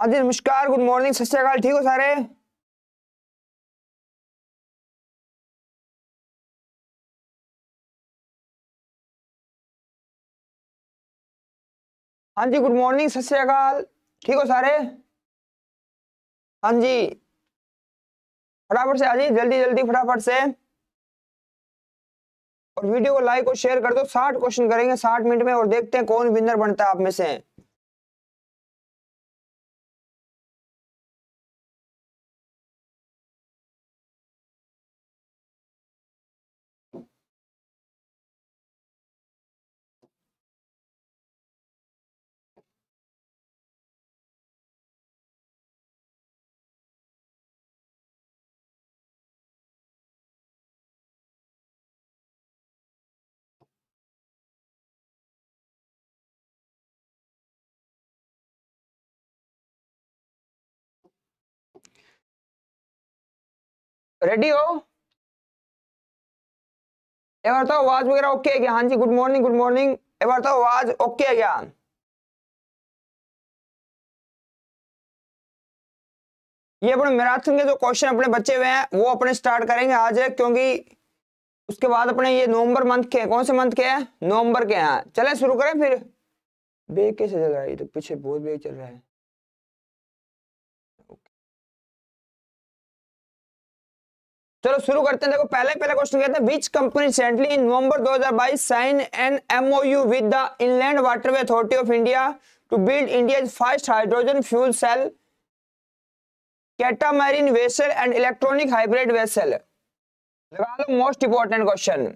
हाँ जी नमस्कार good morning सत श्रीकाल ठीक हो सारे हाँ जी गुड मॉर्निंग सत श्रीकाल ठीक हो सारे हाँ जी फटाफट से आ जी जल्दी जल्दी फटाफट से और वीडियो को लाइक और शेयर कर दो साठ क्वेश्चन करेंगे साठ मिनट में और देखते हैं कौन विनर बनता है आप में से रेडी हो ये आवाज वगैरह ओके है क्या हाँ जी गुड मॉर्निंग गुड मॉर्निंग ये आवाज ओके है क्या ये अपने मैराथन के जो क्वेश्चन अपने बचे हुए हैं वो अपने स्टार्ट करेंगे आज क्योंकि उसके बाद अपने ये नवंबर मंथ के कौन से मंथ के हैं नवंबर के हैं चले शुरू करें फिर बेग कैसे चल रहा है ये तो पीछे बहुत बेग चल रहा है चलो शुरू करते हैं देखो पहले पहले क्वेश्चन कहते हैं which company recently in November 2022 sign an MOU with the inland waterway authority of India to build India first hydrogen fuel cell catamaran vessel and electronic hybrid vessel लगा लो मोस्ट इंपॉर्टेंट क्वेश्चन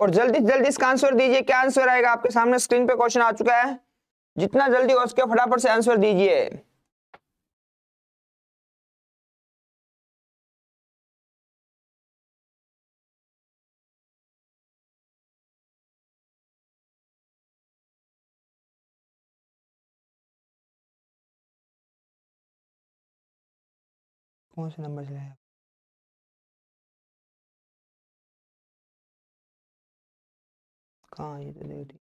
और जल्दी जल्दी इसका answer दीजिए क्या answer आएगा आपके सामने स्क्रीन पे क्वेश्चन आ चुका है जितना जल्दी हो सके फटाफट से आंसर दीजिए कौन से नंबर से लाया कहाँ ये तो देख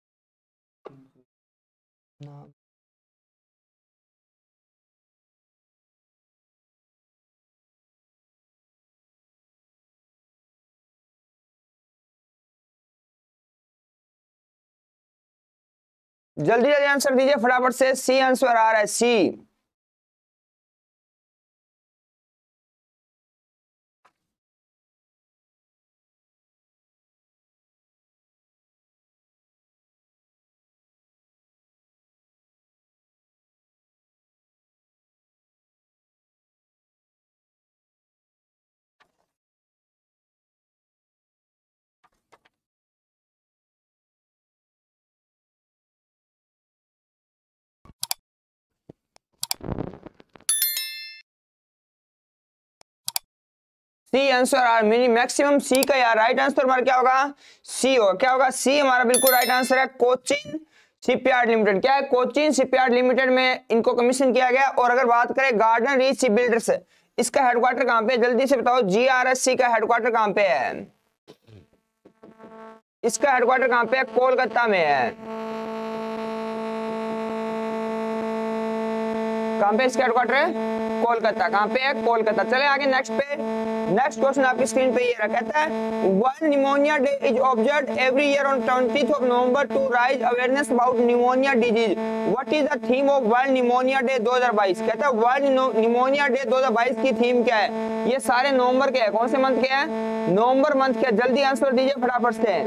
ना जल्दी जल्दी आंसर दीजिए फटाफट से सी आंसर आ रहा है C C answer are many maximum C का यार राइट आंसर हमारा क्या होगा सी होगा क्या होगा सी हमारा बिल्कुल राइट आंसर है कोचिंग सीपीआर लिमिटेड क्या है कोचिंग सीपीआर लिमिटेड में इनको कमीशन किया गया और अगर बात करें गार्डन रीच शिप बिल्डर्स इसका हेडक्वार्टर कहां पे है जल्दी से बताओ जी आर एस सी का हेडक्वार्टर कहां पे है इसका हेडक्वार्टर कहां पे है कोलकाता में है कहाँ पे इसके हेडक्वार्टर है कोलकाता कहाँ पे है कोलकाता चले आगे नेक्स्ट पे नेक्स्ट क्वेश्चन आपकी स्क्रीन पे ये रखा था one pneumonia day is observe every year on twenty of November to raise awareness about pneumonia disease what is the theme of world pneumonia day 2022 कहता है वर्ल्ड निमोनिया डे 2022 की theme क्या है ये सारे नवंबर के है कौन से मंथ के है नवंबर मंथ के जल्दी आंसर दीजिए फटाफट से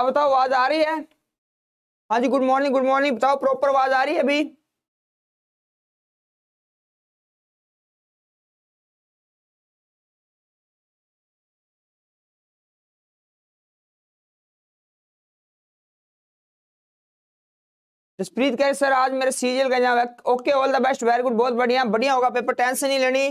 अब बताओ आवाज आ रही है हाँ जी गुड मॉर्निंग गुड मॉर्निंग बताओ प्रॉपर आवाज आ रही है अभी जसप्रीत कह सर आज मेरे सीरियल का यहाँ okay all the best very good बहुत बढ़िया बढ़िया होगा पेपर टेंशन नहीं लेनी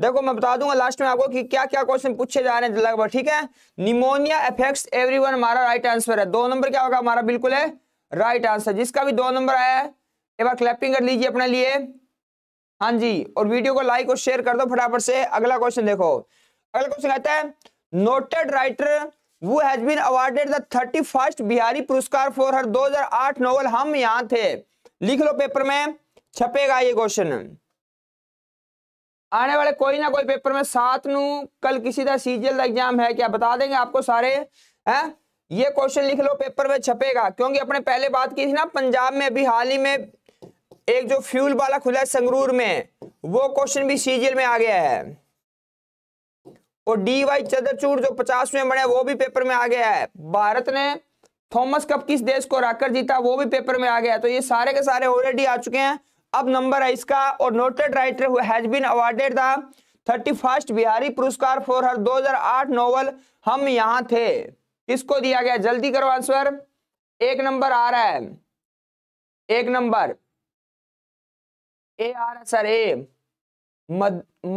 देखो मैं बता दूंगा लास्ट में आपको कि क्या क्या क्वेश्चन पूछे जा रहे हैं लगभग ठीक है निमोनिया इफेक्ट्स एवरीवन हमारा राइट आंसर है दो नंबर क्या होगा हमारा बिल्कुल है राइट आंसर जिसका भी दो नंबर आया है एक बार क्लैपिंग कर लीजिए अपने लिए हाँ जी और वीडियो को लाइक और शेयर कर दो फटाफट से अगला क्वेश्चन देखो अगला क्वेश्चन कहता है noted writer who has been awarded the thirty first Bihari Puraskar for her 2008 novel हम यहाँ थे लिख लो पेपर में छपेगा ये क्वेश्चन आने वाले कोई ना कोई पेपर में सात नू कल किसी का सीजीएल का एग्जाम है क्या बता देंगे आपको सारे है ये क्वेश्चन लिख लो पेपर में छपेगा क्योंकि अपने पहले बात की थी ना पंजाब में अभी हाल ही में एक जो फ्यूल वाला खुला है संगरूर में वो क्वेश्चन भी सीजीएल में आ गया है और डी वाई चंद्रचूड़ जो पचासवें बने वो भी पेपर में आ गया है भारत ने थॉमस कप किस देश को हराकर जीता वो भी पेपर में आ गया है तो ये सारे के सारे ऑलरेडी आ चुके हैं अब नंबर है इसका और noted writer has been awarded the thirty first Bihari Puraskar for her 2008 novel हम यहां थे किसको दिया गया जल्दी करो आंसर एक नंबर आ रहा है एक नंबर ए आ रहा sir A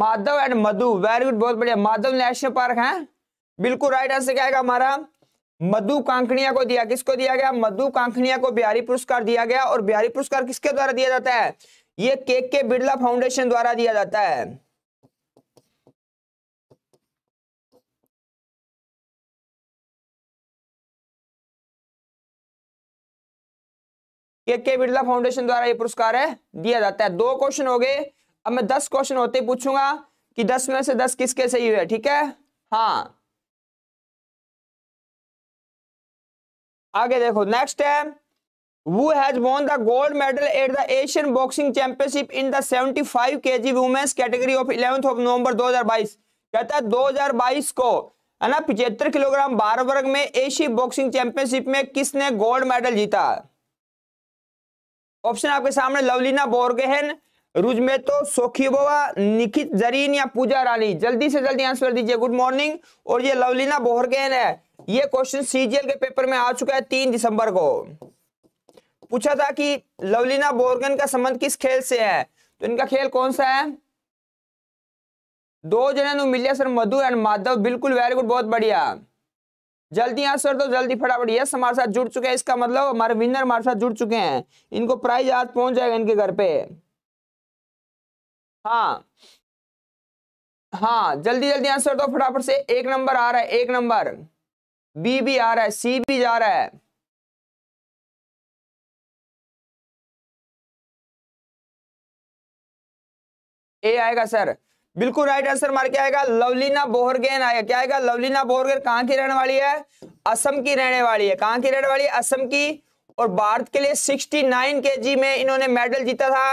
Madhav and Madhu very good बहुत बढ़िया माधव नेशनल पार्क है बिल्कुल राइट आंसर क्या आएगा हमारा मधु कांकनिया को दिया किसको दिया गया मधु कांकनिया को बिहारी पुरस्कार दिया गया और बिहारी पुरस्कार किसके द्वारा दिया जाता है ये के के बिरला फाउंडेशन द्वारा दिया जाता है के के बिरला फाउंडेशन द्वारा ये पुरस्कार है दिया जाता है दो क्वेश्चन हो गए अब मैं दस क्वेश्चन होते पूछूंगा कि दस में से दस किसके सही हुए ठीक है हाँ आगे देखो नेक्स्ट है gold medal at the Asian boxing championship in the seventy five K G 75 kg women's category of 11th of November 2022 कहता है 2022 को है ना पिछहत्तर किलोग्राम बारह वर्ग में एशियन बॉक्सिंग चैंपियनशिप में किसने गोल्ड मेडल जीता ऑप्शन आपके सामने लवलीना बोर्गेहन रुजमेतो सोखीबोवा निखित जरीन या पूजा रानी जल्दी से जल्दी आंसर दीजिए गुड मॉर्निंग और ये लवलीना बोर्गेहन है ये क्वेश्चन सीजीएल के पेपर में आ चुका है तीन दिसंबर को पूछा था कि लवलीना बोर्गन का संबंध किस खेल से है तो इनका खेल कौन सा है दो जने मिले सर मधु एंड माधव बिल्कुल वेरी गुड बहुत बढ़िया जल्दी यहाँ सर तो जल्दी फटाफट यस हमारे साथ जुड़ चुके हैं इसका मतलब हमारे विनर हमारे साथ जुड़ चुके हैं इनको प्राइज आज पहुंच जाएगा इनके घर पे हाँ हाँ जल्दी जल्दी आंसर दो फटाफट से एक नंबर आ रहा है एक नंबर बी भी आ रहा है सी भी जा रहा है ए आएगा सर बिल्कुल राइट आंसर मार के आएगा लवलीना बोहरगेन आएगा क्या आएगा लवलीना बोहरगेन कहां की रहने वाली है असम की रहने वाली है कहां की रहने वाली है असम की और भारत के लिए 69 केजी में इन्होंने मेडल जीता था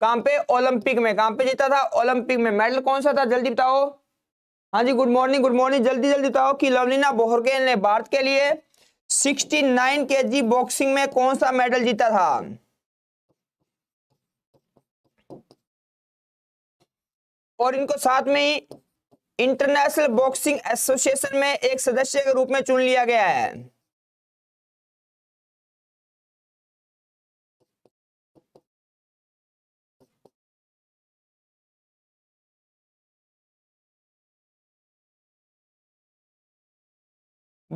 कहां पे ओलंपिक में कहां पे जीता था ओलंपिक में मेडल कौन सा था जल्दी बताओ हाँ जी गुड मॉर्निंग गुड मॉर्निंग जल्दी जल्दी बताओ तो कि लवलीना बोहरगेल ने भारत के लिए 69 केजी बॉक्सिंग में कौन सा मेडल जीता था और इनको साथ में ही इंटरनेशनल बॉक्सिंग एसोसिएशन में एक सदस्य के रूप में चुन लिया गया है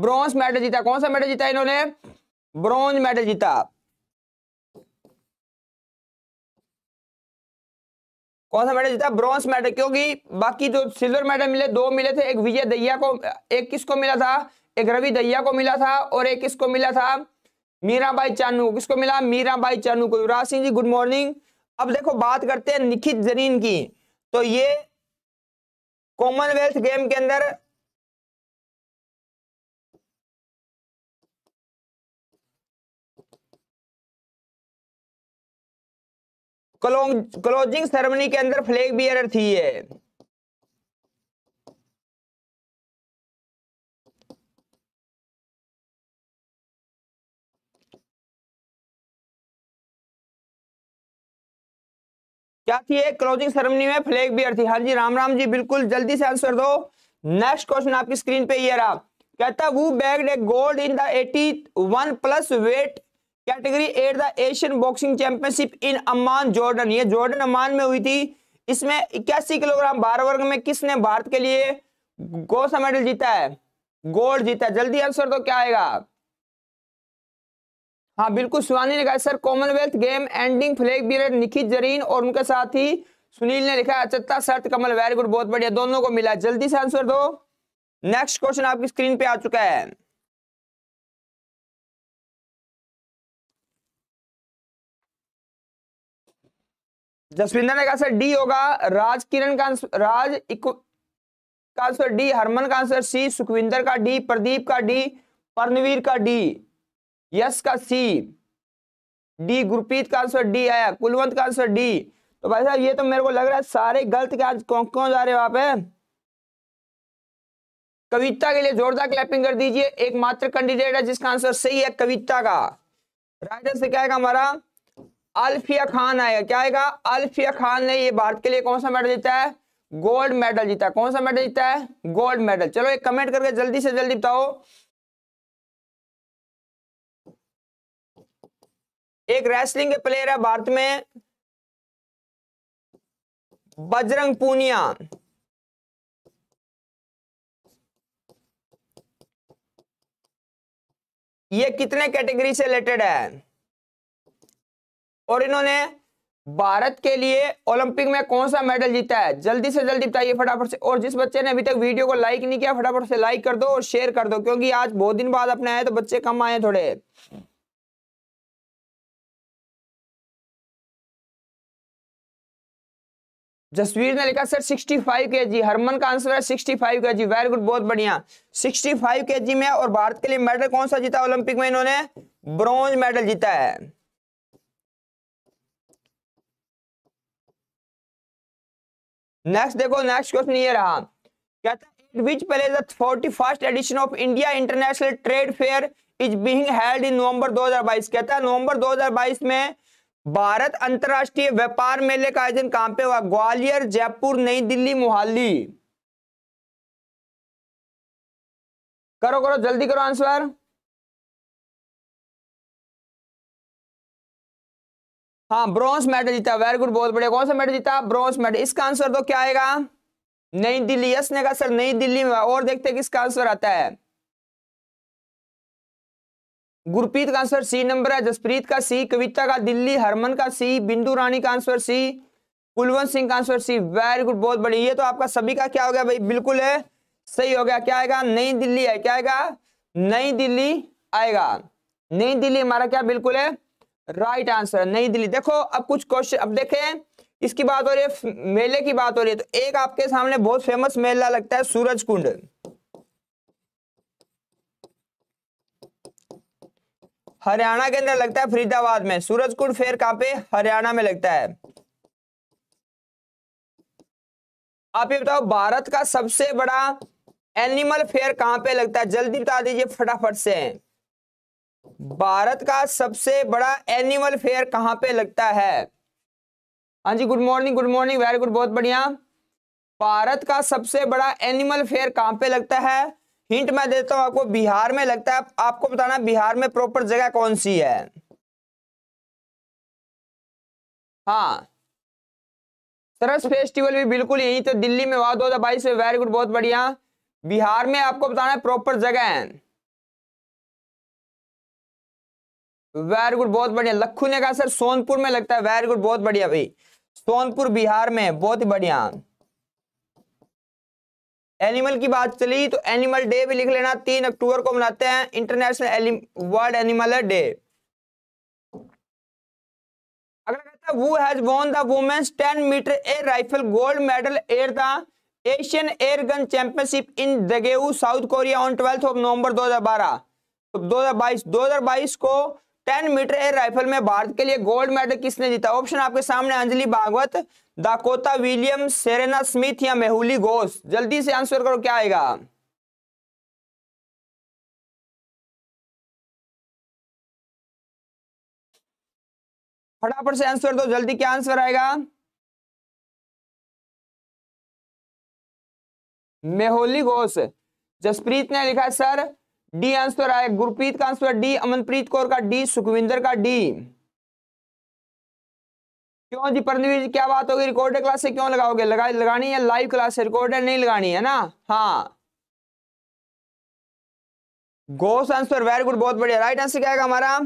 ब्रॉन्ज मेडल जीता कौन सा मेडल जीता इन्होंने ब्रॉन्ज मेडल जीता कौन सा मेडल जीता ब्रॉन्ज मेडल क्योंकि बाकी जो सिल्वर मेडल मिले दो मिले थे एक विजय दहिया को एक किसको मिला था एक रवि दहिया को मिला था और एक किसको मिला था मीराबाई चानू किसको मिला मीराबाई चानू को युवराज सिंह जी गुड मॉर्निंग अब देखो बात करते हैं निखित जरीन की तो ये कॉमनवेल्थ गेम के अंदर क्लोजिंग सेरेमनी के अंदर फ्लैग बियर थी ये क्या थी एक क्लोजिंग सेरेमनी में फ्लैग बियर थी हाँ जी राम राम जी बिल्कुल जल्दी से आंसर दो नेक्स्ट क्वेश्चन आपकी स्क्रीन पे ये रहा कहता who bagged a gold in the 81 one plus weight category at the Asian boxing championship in Amman Jordan ये जॉर्डन अमान में हुई थी इसमें इक्यासी किलोग्राम बारह वर्ग में किसने भारत के लिए गोसा मेडल जीता है गोल्ड जीता है जल्दी आंसर तो क्या आएगा हाँ बिल्कुल सुहानी ने कहा sir commonwealth game ending flag bearer Nikhat Zareen और उनके साथ ही सुनील ने लिखा अचत्ता सर्त कमल वेरी गुड बहुत बढ़िया दोनों को मिला जल्दी से आंसर दो नेक्स्ट क्वेश्चन आपकी स्क्रीन पे आ चुका है जसविंदर ने कहा सर डी होगा राज किरण का राज का आंसर डी हरमन का आंसर सी सुखविंदर का डी प्रदीप का डी परनवीर का डी यश का सी डी गुरप्रीत का आंसर डी आया कुलवंत का आंसर डी तो भाई साहब ये तो मेरे को लग रहा है सारे गलत के आज कौन कौन जा रहे हो आप है कविता के लिए जोरदार क्लैपिंग कर दीजिए एकमात्र कैंडिडेट है जिसका आंसर सही है कविता का राइटर से क्या है हमारा अल्फिया खान आएगा क्या आएगा अल्फिया खान ने ये भारत के लिए कौन सा मेडल जीता है गोल्ड मेडल जीता है कौन सा मेडल जीता है गोल्ड मेडल चलो एक कमेंट करके जल्दी से जल्दी बताओ एक रेसलिंग के प्लेयर है भारत में बजरंग पूनिया ये कितने कैटेगरी से रिलेटेड है और इन्होंने भारत के लिए ओलंपिक में कौन सा मेडल जीता है जल्दी से जल्दी बताइए फटाफट से और जिस बच्चे ने अभी तक वीडियो को लाइक नहीं किया फटाफट से लाइक कर दो और शेयर कर दो क्योंकि आज बहुत दिन बाद अपने आए तो बच्चे कम आए थोड़े जसवीर ने लिखा सर 65 के जी हरमन का आंसर है 65 के जी वेरी गुड बहुत बढ़िया 65 के जी में और भारत के लिए मेडल कौन सा जीता ओलंपिक में इन्होंने ब्रॉन्ज मेडल जीता है नेक्स्ट देखो नेक्स्ट क्वेश्चन ये रहा कहता है which place the forty first edition of India international trade fair is being held in November 2022 कहता है नवंबर 2022 में भारत अंतरराष्ट्रीय व्यापार मेले का आयोजन कहां पे हुआ ग्वालियर जयपुर नई दिल्ली मोहाली करो करो जल्दी करो आंसर हाँ ब्रॉन्ज मेडल जीता वेरी गुड बहुत बढ़िया कौन सा मेडल जीता ब्रॉन्ज मेडल इसका आंसर तो क्या आएगा नई दिल्ली यस ने कहा सर नई दिल्ली में और देखते हैं किसका आंसर आता है गुरप्रीत का आंसर सी नंबर है जसप्रीत का सी कविता का दिल्ली हरमन का सी बिंदु रानी का आंसर सी कुलवंत सिंह का आंसर सी वेरी गुड बहुत बढ़िया ये तो आपका सभी का क्या हो गया भाई बिल्कुल है सही हो गया क्या आएगा नई दिल्ली है क्या आएगा नई दिल्ली आएगा नई दिल्ली हमारा क्या बिल्कुल है राइट आंसर नई दिल्ली देखो अब कुछ क्वेश्चन अब देखें इसकी बात हो रही है मेले की बात हो रही है तो एक आपके सामने बहुत फेमस मेला लगता है सूरज कुंड हरियाणा के अंदर लगता है फरीदाबाद में सूरज कुंड फेयर कहां पे हरियाणा में लगता है आप ये बताओ भारत का सबसे बड़ा एनिमल फेयर कहां पे लगता है जल्दी बता दीजिए फटाफट से भारत का सबसे बड़ा एनिमल फेयर कहां पे लगता है हाँ जी good morning good morning very good बहुत बढ़िया भारत का सबसे बड़ा एनिमल फेयर कहां पे लगता है हिंट मैं देता हूं आपको बिहार में लगता है आपको बताना बिहार में प्रॉपर जगह कौन सी है हाँ सरस फेस्टिवल भी बिल्कुल यही तो दिल्ली में हुआ दो हजार बाईस में वेरी गुड बहुत बढ़िया बिहार में आपको बताना है प्रॉपर जगह है वेरी गुड बहुत बढ़िया लखू ने कहा सर सोनपुर में लगता है वेरी गुड बहुत बढ़िया भाई सोनपुर बिहार में बहुत ही बढ़िया एनिमल की बात चली तो एनिमल डे भी लिख लेना तीन अक्टूबर को मनाते हैं इंटरनेशनल वर्ल्ड एनिमल डे अगला कहता है who has won the women's ten metre air rifle gold medal air the Asian air gun championship in Daegu South Korea on twelfth of November 2012 तो 2022 2022 को टेन मीटर एयर राइफल में भारत के लिए gold medal किसने जीता option आपके सामने Anjali Bhagwat Dakota William Serena Smith या मेहुली घोष जल्दी से आंसर करो क्या आएगा फटाफट से आंसर दो जल्दी क्या आंसर आएगा मेहोली घोष जसप्रीत ने लिखा सर डी आंसर आए गुरप्रीत का आंसर डी अमनप्रीत कौर का डी सुखविंदर का डी क्यों जी परमवीर जी क्या बात होगी रिकॉर्डेड क्लास से क्यों लगाओगे लगा लगानी है लाइव क्लास से रिकॉर्डेड नहीं लगानी है ना हाँ गोस आंसर वेरी गुड बहुत बढ़िया राइट आंसर क्या आएगा हमारा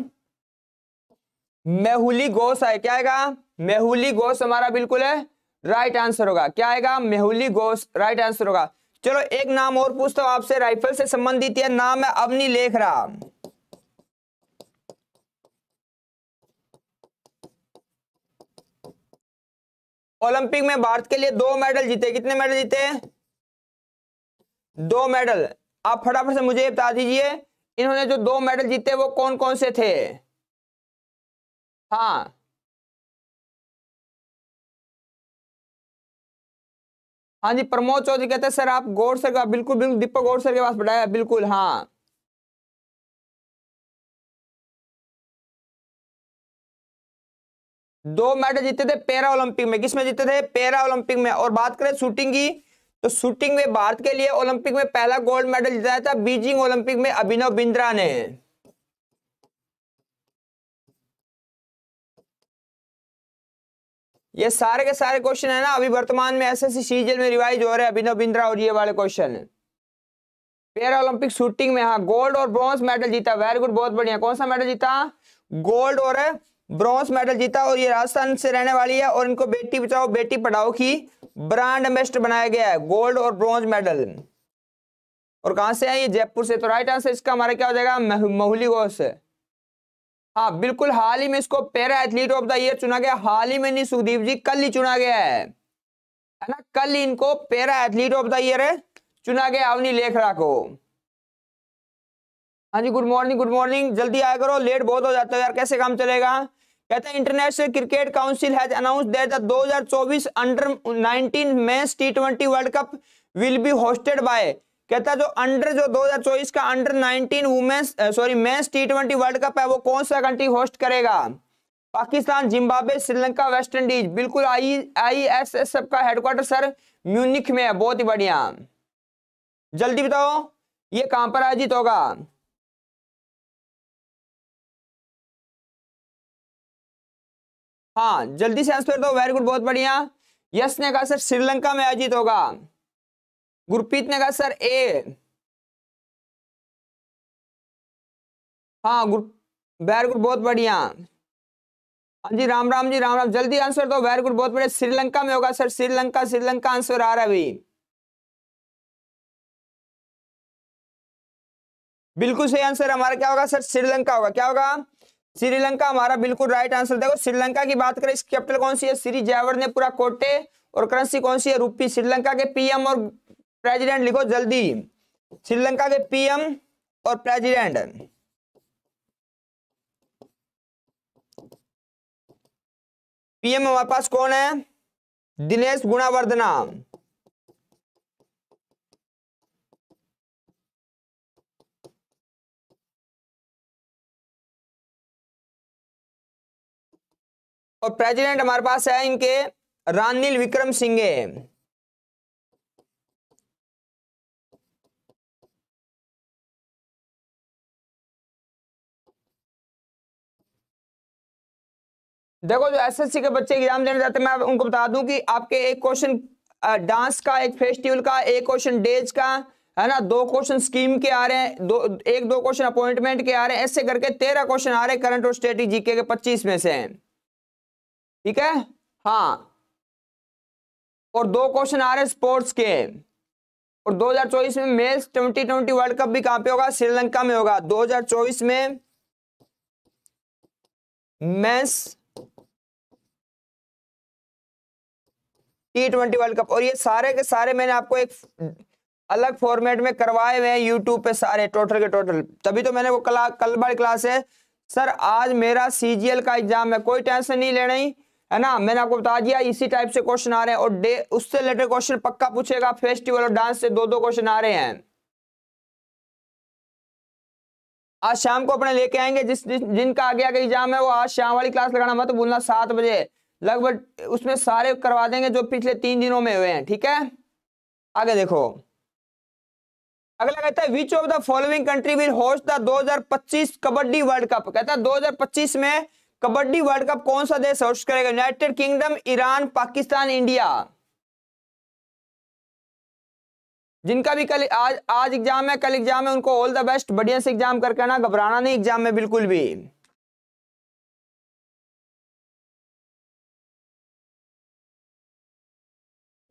मेहुली गोस है क्या आएगा मेहुली गोस हमारा बिल्कुल है राइट आंसर होगा क्या आएगा मेहुली गोस राइट आंसर होगा चलो एक नाम और पूछता हूं आपसे राइफल से संबंधित यह नाम है अवनी लेखरा ओलंपिक में भारत के लिए दो मेडल जीते कितने मेडल जीते दो मेडल आप फटाफट से मुझे बता दीजिए इन्होंने जो दो मेडल जीते वो कौन कौन से थे हाँ हाँ जी प्रमोद चौधरी कहते हैं सर आप गौर सर का बिल्कुल बिल्कुल दीपक गौर सर के पास पढ़ाया बिल्कुल हाँ दो मेडल जीते थे पैरा ओलंपिक में किसमें जीते थे पैरा ओलंपिक में और बात करें शूटिंग की तो शूटिंग में भारत के लिए ओलंपिक में पहला गोल्ड मेडल जीता था बीजिंग ओलंपिक में अभिनव बिंद्रा ने ये सारे के सारे क्वेश्चन है ना अभी वर्तमान में एस एस सीजन में रिवाइज हो रहे हैं अभिनव बिंद्रा और ये वाले क्वेश्चन है पैरा ओलंपिक शूटिंग में हाँ गोल्ड और ब्रॉन्ज मेडल जीता वेरी गुड बहुत बढ़िया कौन सा मेडल जीता गोल्ड और ब्रॉन्ज मेडल जीता और ये राजस्थान से रहने वाली है और इनको बेटी बचाओ बेटी पढ़ाओ की ब्रांड एम्बेसडर बनाया गया है गोल्ड और ब्रॉन्ज मेडल और कहां से है ये जयपुर से तो राइट आंसर इसका हमारा क्या हो जाएगा महुली गोश है हाँ बिल्कुल हाल ही में इसको para athlete of the year चुना गया हाल ही में नहीं सुखदीप जी कल ही चुना गया है है ना कल ही इनको para athlete of the year है चुना गया अवनी लेखरा को हाँ जी गुड मॉर्निंग गुड मॉर्निंग जल्दी आया करो लेट बहुत हो जाता है यार कैसे काम चलेगा कहते हैं International Cricket Council has announce that the 2024 under 19 men's T world cup will be hosted by कहता है जो अंडर जो 2024 का under 19 women's sorry men's T twenty world cup है वो कौन सा कंट्री होस्ट करेगा Pakistan Zimbabwe Sri Lanka West Indies बिल्कुल I I S S F का हेडक्वार्टर सर म्यूनिक में है बहुत ही बढ़िया जल्दी बताओ ये कहां पर आयोजित होगा हाँ जल्दी से आंसर दो वेरी गुड बहुत बढ़िया यस ने कहा सर श्रीलंका में आयोजित होगा गुरप्रीत ने कहा सर ए हाँ गुर वेरी गुड बहुत बढ़िया हाँ जी राम राम जी राम राम जल्दी आंसर दो वेरी गुड बहुत बढ़िया श्रीलंका में होगा सर श्रीलंका श्रीलंका आंसर आ रहा है अभी बिल्कुल सही आंसर हमारा क्या होगा सर श्रीलंका होगा क्या होगा श्रीलंका हमारा बिल्कुल राइट आंसर देखो श्रीलंका की बात करें इसकी कैपिटल कौन सी है श्री जयवर ने पूरा कोटे और करेंसी कौन सी है रूपी श्रीलंका के पीएम और प्रेसिडेंट लिखो जल्दी श्रीलंका के पीएम और प्रेसिडेंट पीएम हमारे पास कौन है दिनेश गुणावर्धना और प्रेसिडेंट हमारे पास है इनके रानिल विक्रम सिंह देखो जो एसएससी के बच्चे एग्जाम देने जाते हैं मैं उनको बता दूं कि आपके एक क्वेश्चन डांस का एक फेस्टिवल का एक क्वेश्चन डेज का है ना दो क्वेश्चन स्कीम के आ रहे हैं दो एक दो क्वेश्चन अपॉइंटमेंट के आ रहे हैं ऐसे करके तेरह क्वेश्चन आ रहे हैं करंट और स्टेटिक जीके के पच्चीस में से ठीक है हाँ और दो क्वेश्चन आ रहे हैं स्पोर्ट्स के और 2024 में मेल्स 2020 वर्ल्ड कप भी कहां पे होगा श्रीलंका में होगा 2024 में men's T twenty world cup और ये सारे के सारे मैंने आपको एक अलग फॉर्मेट में करवाए हुए हैं यूट्यूब पे सारे टोटल के टोटल तभी तो मैंने वो कला कल बड़ी क्लास है सर आज मेरा सी का एग्जाम है कोई टेंशन नहीं लेना ही है ना मैंने आपको बता दिया इसी टाइप से क्वेश्चन आ रहे हैं और डे उससे रिलेटेड क्वेश्चन पक्का पूछेगा फेस्टिवल और डांस से दो दो क्वेश्चन आ रहे हैं आज शाम को अपने लेके आएंगे जिस जिनका आगे आगे एग्जाम है वो आज शाम वाली क्लास लगाना मत भूलना सात बजे लगभग उसमें सारे करवा देंगे जो पिछले तीन दिनों में हुए हैं ठीक है आगे देखो अगला कहता है which of the following country will host the 2025 kabaddi world cup कहता है 2025 में कबड्डी वर्ल्ड कप कौन सा देश होस्ट करेगा United Kingdom Iran Pakistan India जिनका भी कल आज आज एग्जाम है कल एग्जाम है उनको ऑल द बेस्ट बढ़िया से एग्जाम करके ना घबराना नहीं एग्जाम में बिल्कुल भी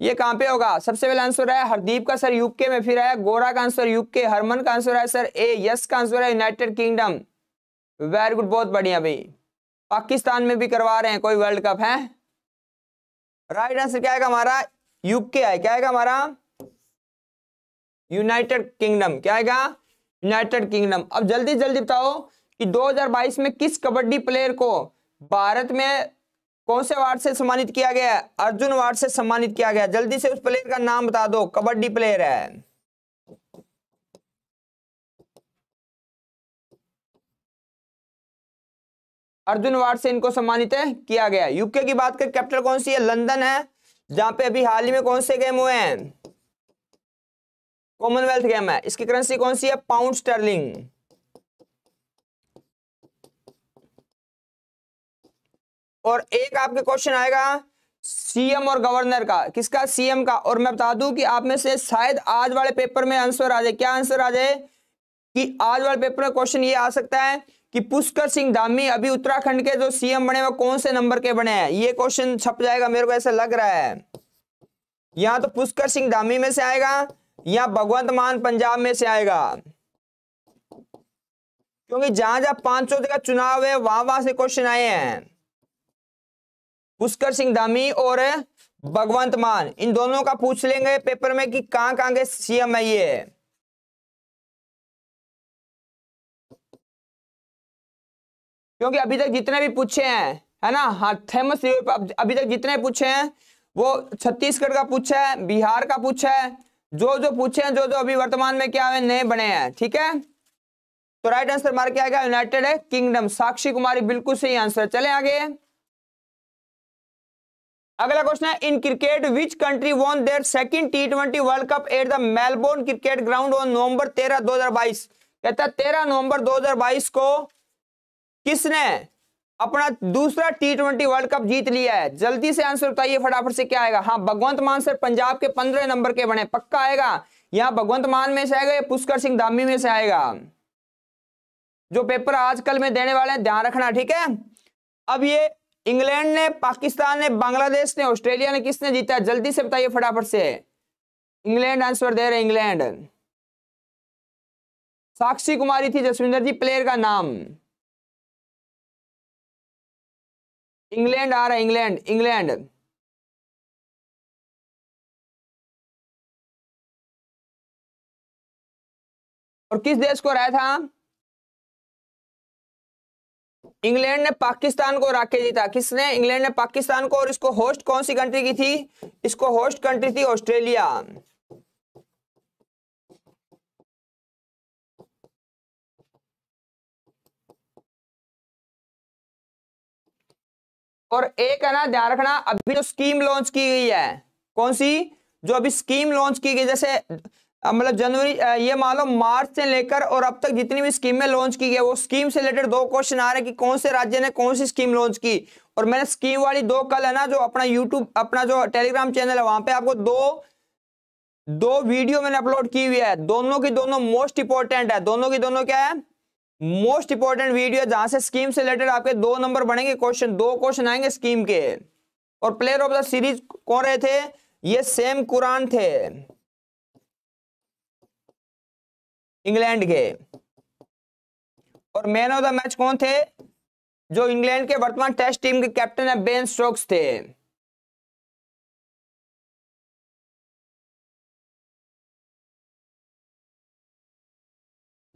ये कहां पे होगा सबसे पहला आंसर है हरदीप का सर यूके में फिर आया गोरा का आंसर यूके हरमन का आंसर है सर ए यस का आंसर है यूनाइटेड किंगडम वेरी गुड बहुत बढ़िया भाई पाकिस्तान में भी करवा रहे हैं कोई वर्ल्ड कप है राइट आंसर क्या आएगा हमारा यूके है क्या आएगा हमारा यूनाइटेड किंगडम क्या आएगा यूनाइटेड किंगडम अब जल्दी जल्दी बताओ कि 2022 में किस कबड्डी प्लेयर को भारत में कौन से अवार्ड से सम्मानित किया गया अर्जुन अवार्ड से सम्मानित किया गया जल्दी से उस प्लेयर का नाम बता दो कबड्डी प्लेयर है अर्जुन अवार्ड से इनको सम्मानित किया गया यूके की बात करें कैपिटल कौन सी है लंदन है जहां पे अभी हाल ही में कौन से गेम हुए हैं कॉमनवेल्थ गेम है इसकी करेंसी कौन सी है पाउंड स्टर्लिंग और एक आपके क्वेश्चन आएगा सीएम और गवर्नर का किसका सीएम का और मैं बता दूं कि आप में से शायद आज वाले पेपर में आंसर आ जाए क्या आंसर आ जाए कि आज वाले पेपर में क्वेश्चन ये आ सकता है कि पुष्कर सिंह धामी अभी उत्तराखंड के जो सीएम बने वो कौन से नंबर के बने हैं ये क्वेश्चन छप जाएगा मेरे को ऐसा लग रहा है यहाँ तो पुष्कर सिंह धामी में से आएगा या भगवंत मान पंजाब में से आएगा क्योंकि जहां जहां पांचों जगह चुनाव है वहां वहां से क्वेश्चन आए हैं पुष्कर सिंह धामी और भगवंत मान इन दोनों का पूछ लेंगे पेपर में कि कहां कहां के सीएम है ये क्योंकि अभी तक जितने भी पूछे हैं है ना हाँ फेमस अभी तक जितने पूछे हैं वो छत्तीसगढ़ का पूछा है बिहार का पूछा है जो जो पूछे हैं जो जो अभी वर्तमान में क्या है नए बने हैं ठीक है तो राइट आंसर मार के आएगा यूनाइटेड किंगडम साक्षी कुमारी बिल्कुल सही आंसर चले आगे अगला क्वेश्चन है in cricket which country won their second T twenty world cup at the Melbourne cricket ground on November तेरह दो हजार बाईस कहता है तेरह नवंबर दो हजार बाईस को किसने अपना दूसरा टी ट्वेंटी वर्ल्ड कप जीत लिया है जल्दी से आंसर बताइए फटाफट से क्या आएगा हाँ भगवंत मान सर पंजाब के पंद्रह नंबर के बने पक्का आएगा यहाँ भगवंत मान में से आएगा या पुष्कर सिंह धामी में से आएगा जो पेपर आजकल में देने वाले हैं ध्यान रखना ठीक है अब ये इंग्लैंड ने पाकिस्तान ने बांग्लादेश ने ऑस्ट्रेलिया ने किसने जीता जल्दी से बताइए फटाफट से इंग्लैंड आंसर दे रहे इंग्लैंड साक्षी कुमारी थी जसविंदर जी प्लेयर का नाम इंग्लैंड आ रहा है इंग्लैंड इंग्लैंड और किस देश को रहा था इंग्लैंड ने पाकिस्तान को राके जीता किसने इंग्लैंड ने पाकिस्तान को और इसको होस्ट कौन सी कंट्री की थी इसको होस्ट कंट्री थी ऑस्ट्रेलिया और एक है ना ध्यान रखना अभी जो स्कीम लॉन्च की गई है कौन सी जो अभी स्कीम लॉन्च की गई जैसे मतलब जनवरी ये मान लो मार्च से लेकर और अब तक जितनी भी स्कीमें लॉन्च की गई वो स्कीम से रिलेटेड दो क्वेश्चन आ रहे हैं कि कौन से राज्य ने कौन सी स्कीम लॉन्च की और मैंने स्कीम वाली दो कल है ना जो अपना यूट्यूब अपना जो टेलीग्राम चैनल है वहां पे आपको दो दो वीडियो मैंने अपलोड की हुई है दोनों की दोनों मोस्ट इंपॉर्टेंट है दोनों की दोनों क्या है मोस्ट इंपॉर्टेंट वीडियो जहां से स्कीम से रिलेटेड आपके दो नंबर बनेंगे क्वेश्चन दो क्वेश्चन आएंगे स्कीम के और प्लेयर ऑफ द सीरीज कौन रहे थे ये सेम कुरान थे इंग्लैंड के और मैन ऑफ द मैच कौन थे जो इंग्लैंड के वर्तमान टेस्ट टीम के कैप्टन है बेन स्टोक्स थे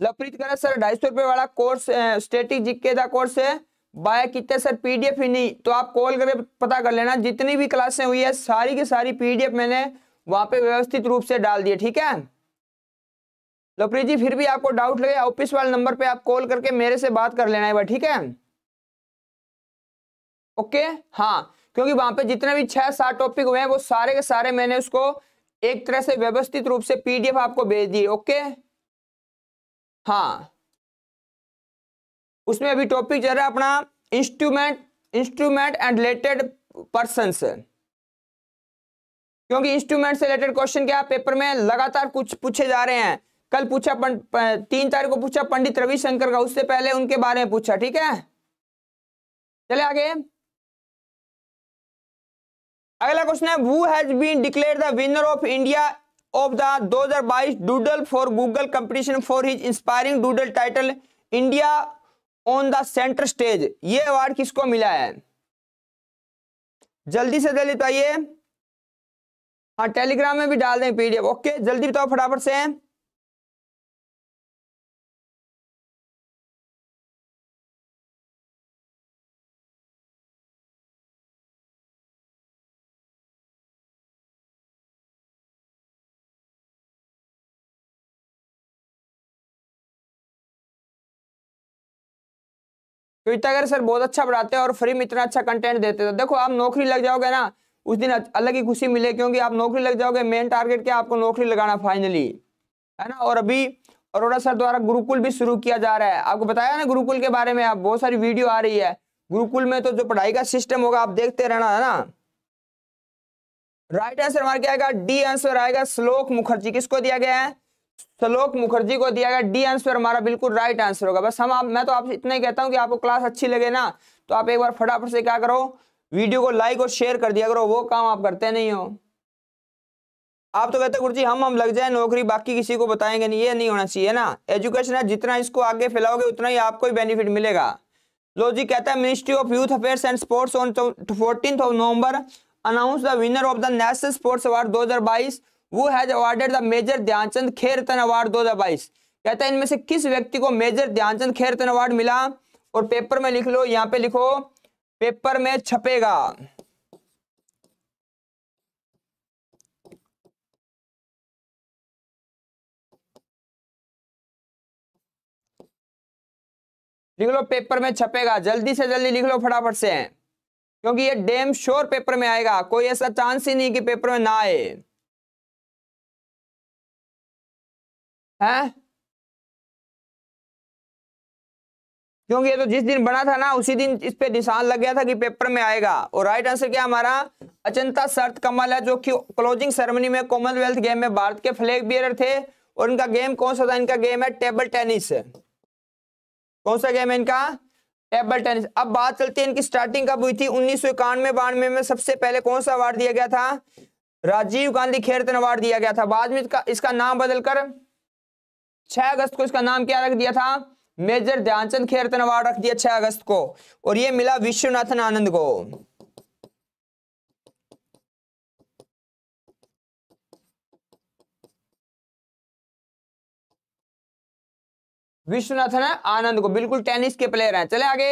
लवप्रीत करा सर ढाई सौ रुपए वाला कोर्स स्टेटिक जीके का कोर्स है बाय कितने सर पीडीएफ ही नहीं तो आप कॉल करके पता कर लेना जितनी भी क्लासें हुई है सारी की सारी पीडीएफ मैंने वहां पे व्यवस्थित रूप से डाल दिए ठीक है लोप्रिय जी फिर भी आपको डाउट लगे ऑफिस वाले नंबर पे आप कॉल करके मेरे से बात कर लेना है ठीक है ओके हाँ क्योंकि वहां पे जितने भी छह सात टॉपिक हुए हैं वो सारे के सारे मैंने उसको एक तरह से व्यवस्थित रूप से पीडीएफ आपको भेज दिए ओके हाँ उसमें अभी टॉपिक चल रहा है अपना instrument instrument and related person क्योंकि इंस्ट्रूमेंट से रिलेटेड क्वेश्चन क्या पेपर में लगातार कुछ पूछे जा रहे हैं कल पूछा तीन तारीख को पूछा पंडित रविशंकर का उससे पहले उनके बारे में पूछा ठीक है चले आगे अगला क्वेश्चन है who has been declare the winner of India of the 2022 doodle for Google competition for his inspiring doodle title India on the centre stage ये अवार्ड किसको मिला है जल्दी से जल्दी बताइए तो हाँ टेलीग्राम में भी डाल दें पीडीएफ ओके जल्दी बताओ फटाफट से क्योंकि अगर सर बहुत अच्छा पढ़ाते हैं और फ्री में इतना अच्छा कंटेंट देते हैं तो देखो आप नौकरी लग जाओगे ना उस दिन अलग ही खुशी मिले क्योंकि आप नौकरी लग जाओगे मेन टारगेट क्या आपको नौकरी लगाना फाइनली है ना और अभी अरोड़ा सर द्वारा गुरुकुल भी शुरू किया जा रहा है आपको बताया ना गुरुकुल के बारे में आप बहुत सारी वीडियो आ रही है गुरुकुल में तो जो पढ़ाई का सिस्टम होगा आप देखते रहना है ना राइट आंसर हमारा क्या आएगा डी आंसर आएगा श्लोक मुखर्जी किसको दिया गया है सलोक मुखर्जी को दिया गया डी आंसर हमारा बिल्कुल राइट आंसर होगा बस हम आप मैं तो आपसे इतना ही कहता हूँ कि आपको क्लास अच्छी लगे ना तो आप एक बार फटाफट से क्या करो वीडियो को लाइक और शेयर कर दिया करो वो काम आप करते नहीं हो आप तो कहते गुरु जी हम हम लग जाए नौकरी बाकी किसी को बताएंगे नहीं ये नहीं होना चाहिए ना एजुकेशन है जितना इसको आगे फैलाओगे उतना ही आपको ही बेनिफिट मिलेगा लो जी कहता है Ministry of Youth Affairs and Sports on fourteen of November announce the winner of the national sports award 2022 who has awarded the major Dhyanchand Khel Ratna award दो हजार कहता है इनमें से किस व्यक्ति को मेजर ध्यानचंद खेर रत्न अवार्ड मिला और पेपर में लिख लो यहाँ पे लिखो पेपर में छपेगा लिख लो पेपर में छपेगा जल्दी से जल्दी लिख लो फटाफट से क्योंकि ये डेम श्योर पेपर में आएगा कोई ऐसा चांस ही नहीं कि पेपर में ना आए है क्योंकि ये तो जिस दिन बना था ना उसी दिन इस पे निशान लग गया था कि पेपर में आएगा और राइट आंसर क्या हमारा अचंता शर्त कमल है जो कि क्लोजिंग सेरेमनी में कॉमनवेल्थ गेम में भारत के फ्लैग बियर थे और इनका गेम कौन सा था इनका गेम है टेबल टेनिस कौन सा गेम है इनका टेबल टेनिस अब बात चलती है इनकी स्टार्टिंग कब हुई थी उन्नीस सौ इक्यानवे बानवे में सबसे पहले कौन सा अवार्ड दिया गया था राजीव गांधी खेरतन अवार्ड दिया गया था बाद में इसका, इसका नाम बदलकर छह अगस्त को इसका नाम क्या रख दिया था मेजर ध्यानचंद खेरतन अवार्ड रख दिया छह अगस्त को और ये मिला विश्वनाथन आनंद को विश्वनाथन आनंद को बिल्कुल टेनिस के प्लेयर हैं चले आगे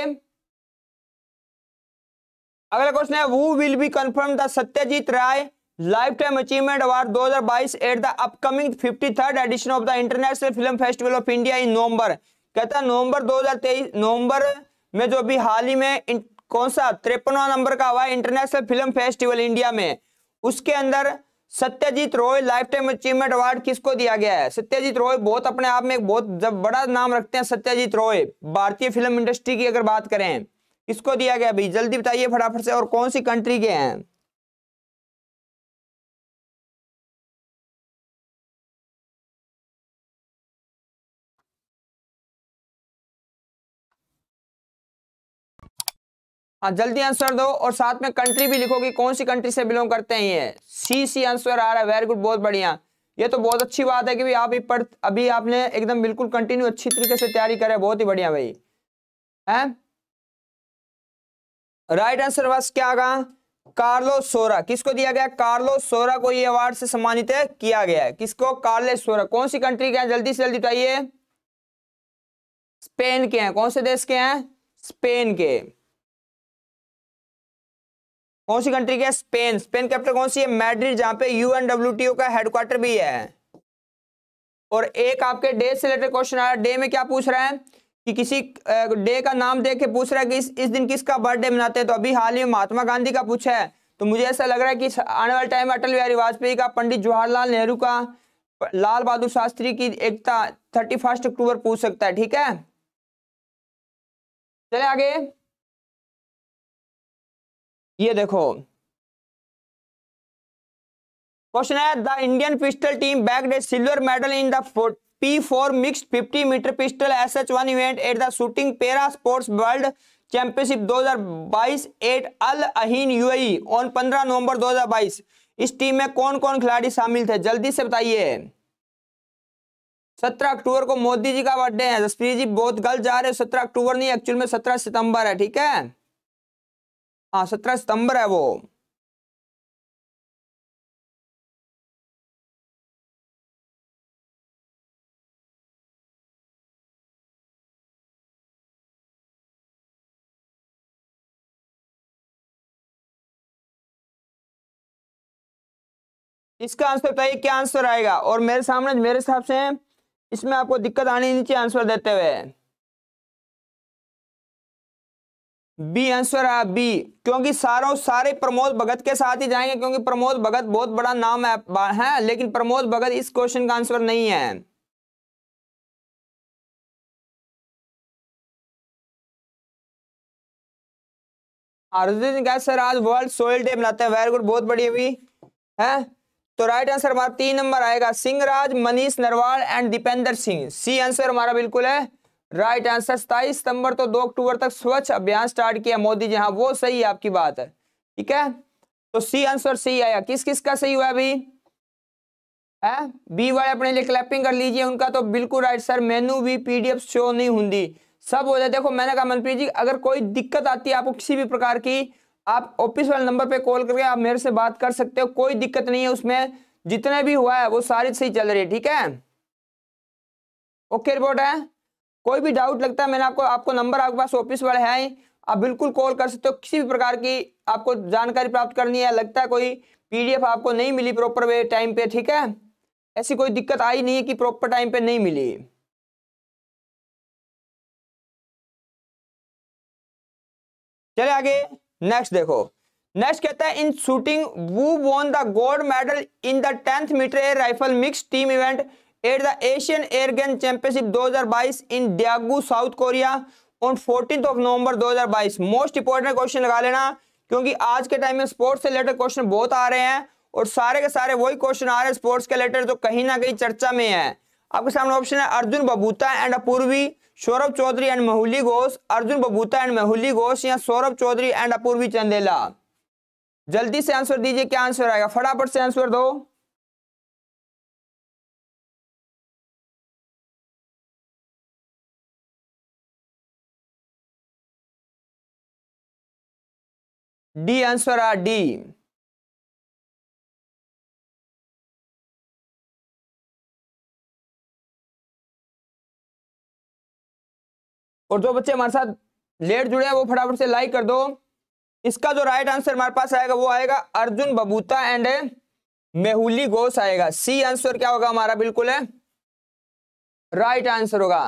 अगला क्वेश्चन है who will be confirm the Satyajit Ray life time achievement award 2022 at the upcoming fifty third edition of the international film festival of India in November कहता है नवंबर 2023 नवंबर में जो अभी हाल ही में कौन सा तिरपनवा नंबर का हुआ है इंटरनेशनल फिल्म फेस्टिवल इंडिया में उसके अंदर Satyajit Ray life time achievement award किसको दिया गया है सत्यजीत रॉय बहुत अपने आप में एक बहुत जब बड़ा नाम रखते हैं सत्यजीत रॉय भारतीय फिल्म इंडस्ट्री की अगर बात करें किसको दिया गया भाई जल्दी बताइए फटाफट से और कौन सी कंट्री के हैं हाँ जल्दी आंसर दो और साथ में कंट्री भी लिखो कि कौन सी कंट्री से बिलोंग करते हैं ये सी सी आंसर आ रहा है वेरी गुड बहुत बढ़िया ये तो बहुत अच्छी बात है कि भी आप पढ़ अभी आपने एकदम बिल्कुल कंटिन्यू अच्छी तरीके से तैयारी करे बहुत ही बढ़िया भाई है राइट आंसर बस क्या आगा कार्लो सोरा किसको दिया गया कार्लो सोरा को ये अवार्ड से सम्मानित किया गया है किसको कार्ले सोरा कौन सी कंट्री के हैं जल्दी से जल्दी बताइए स्पेन के हैं कौन से देश के हैं स्पेन के कौन सी कंट्री की है स्पेन स्पेन कैपिटल कौन सी है मैड्रिड जहां पे यूएनडब्ल्यूटीओ का हेडक्वार्टर भी है और एक आपके डे से रिलेटेड क्वेश्चन आया डे में क्या पूछ रहा है कि किसी डे का नाम दे के पूछ रहा है कि इस, इस दिन किसका बर्थडे मनाते हैं तो अभी हाल ही में महात्मा गांधी का पूछा है तो मुझे ऐसा लग रहा है कि आने वाले टाइम अटल बिहारी वाजपेयी का पंडित जवाहरलाल नेहरू का लाल बहादुर शास्त्री की एकता थर्टी फर्स्ट अक्टूबर पूछ सकता है ठीक है चले आगे ये देखो क्वेश्चन है the Indian pistol team bagged a silver medal in the P four mix fifty meter pistol S H one event at the shooting para sports world championship 2022 at Al Ain UAE on 15 November 2022 इस team में कौन कौन खिलाड़ी शामिल थे जल्दी से बताइए सत्रह अक्टूबर को मोदी जी का बर्थडे है जसप्रीत जी बहुत गलत जा रहे हो सत्रह अक्टूबर नहीं एक्चुअल में सत्रह सितंबर है ठीक है हाँ सत्रह सितंबर है वो इसका आंसर बताइए क्या आंसर आएगा और मेरे सामने मेरे हिसाब से इसमें आपको दिक्कत आनी नीचे आंसर देते हुए बी आंसर है बी क्योंकि सारों सारे प्रमोद भगत के साथ ही जाएंगे क्योंकि प्रमोद भगत बहुत बड़ा नाम है, है लेकिन प्रमोद भगत इस क्वेश्चन का आंसर नहीं है अर्जुन क्या सर आज वर्ल्ड सोयल डे मनाते हैं वेरी गुड बहुत बढ़िया भी है तो राइट आंसर हमारा तीन नंबर आएगा Singh Raj Manish Narwal and Deependra Singh C answer हमारा बिल्कुल है राइट आंसर सताईस सितंबर तो दो अक्टूबर तक स्वच्छ अभियान स्टार्ट किया मोदी जी हाँ वो सही है आपकी बात है ठीक है तो सी आंसर सही आया किस किस का सही हुआ अभी है बी वाले अपने लिए क्लैपिंग कर लीजिए उनका तो बिल्कुल राइट सर मेनू भी पीडीएफ शो नहीं होंगी सब हो जाए देखो मैंने कहा मनप्रीत जी अगर कोई दिक्कत आती है आपको किसी भी प्रकार की आप ऑफिस वाले नंबर पे कॉल करके आप मेरे से बात कर सकते हो कोई दिक्कत नहीं है उसमें जितने भी हुआ है वो सारी सही चल रही है ठीक है ओके रिपोर्ट है कोई भी डाउट लगता है मैंने आपको आपको नंबर आपके पास ऑफिस वाले हैं आप बिल्कुल कॉल कर सकते हो किसी भी प्रकार की आपको जानकारी प्राप्त करनी है लगता है कोई पीडीएफ आपको नहीं मिली प्रॉपर वे टाइम पे ठीक है ऐसी कोई दिक्कत आई नहीं है कि प्रॉपर टाइम पे नहीं मिली चले आगे नेक्स्ट देखो नेक्स्ट कहता है in shooting who won the gold medal in the tenth meter air rifle mix team event at the Asian Air championship 2022 in Daegu, South Korea on fourteen of November 2022. Most important question लगा लेना क्योंकि आज के time में sports से related question बहुत आ रहे हैं और सारे के सारे वही क्वेश्चन आ रहे हैं स्पोर्ट्स के रिलेटेड जो कहीं ना कहीं चर्चा में है आपके सामने ऑप्शन है Arjun Babuta and Apurvi Saurabh Chaudhary and Mehuli Ghosh Arjun Babuta and Mehuli Ghosh या सौरभ चौधरी एंड अपूर्वी चंदेला जल्दी से आंसर दीजिए क्या आंसर आएगा फटाफट से आंसर दो डी आंसर आ डी और जो बच्चे हमारे साथ लेट जुड़े हैं वो फटाफट से लाइक कर दो इसका जो राइट आंसर हमारे पास आएगा वो आएगा अर्जुन बबूता एंड मेहुली घोष आएगा सी आंसर क्या होगा हमारा बिल्कुल है राइट आंसर होगा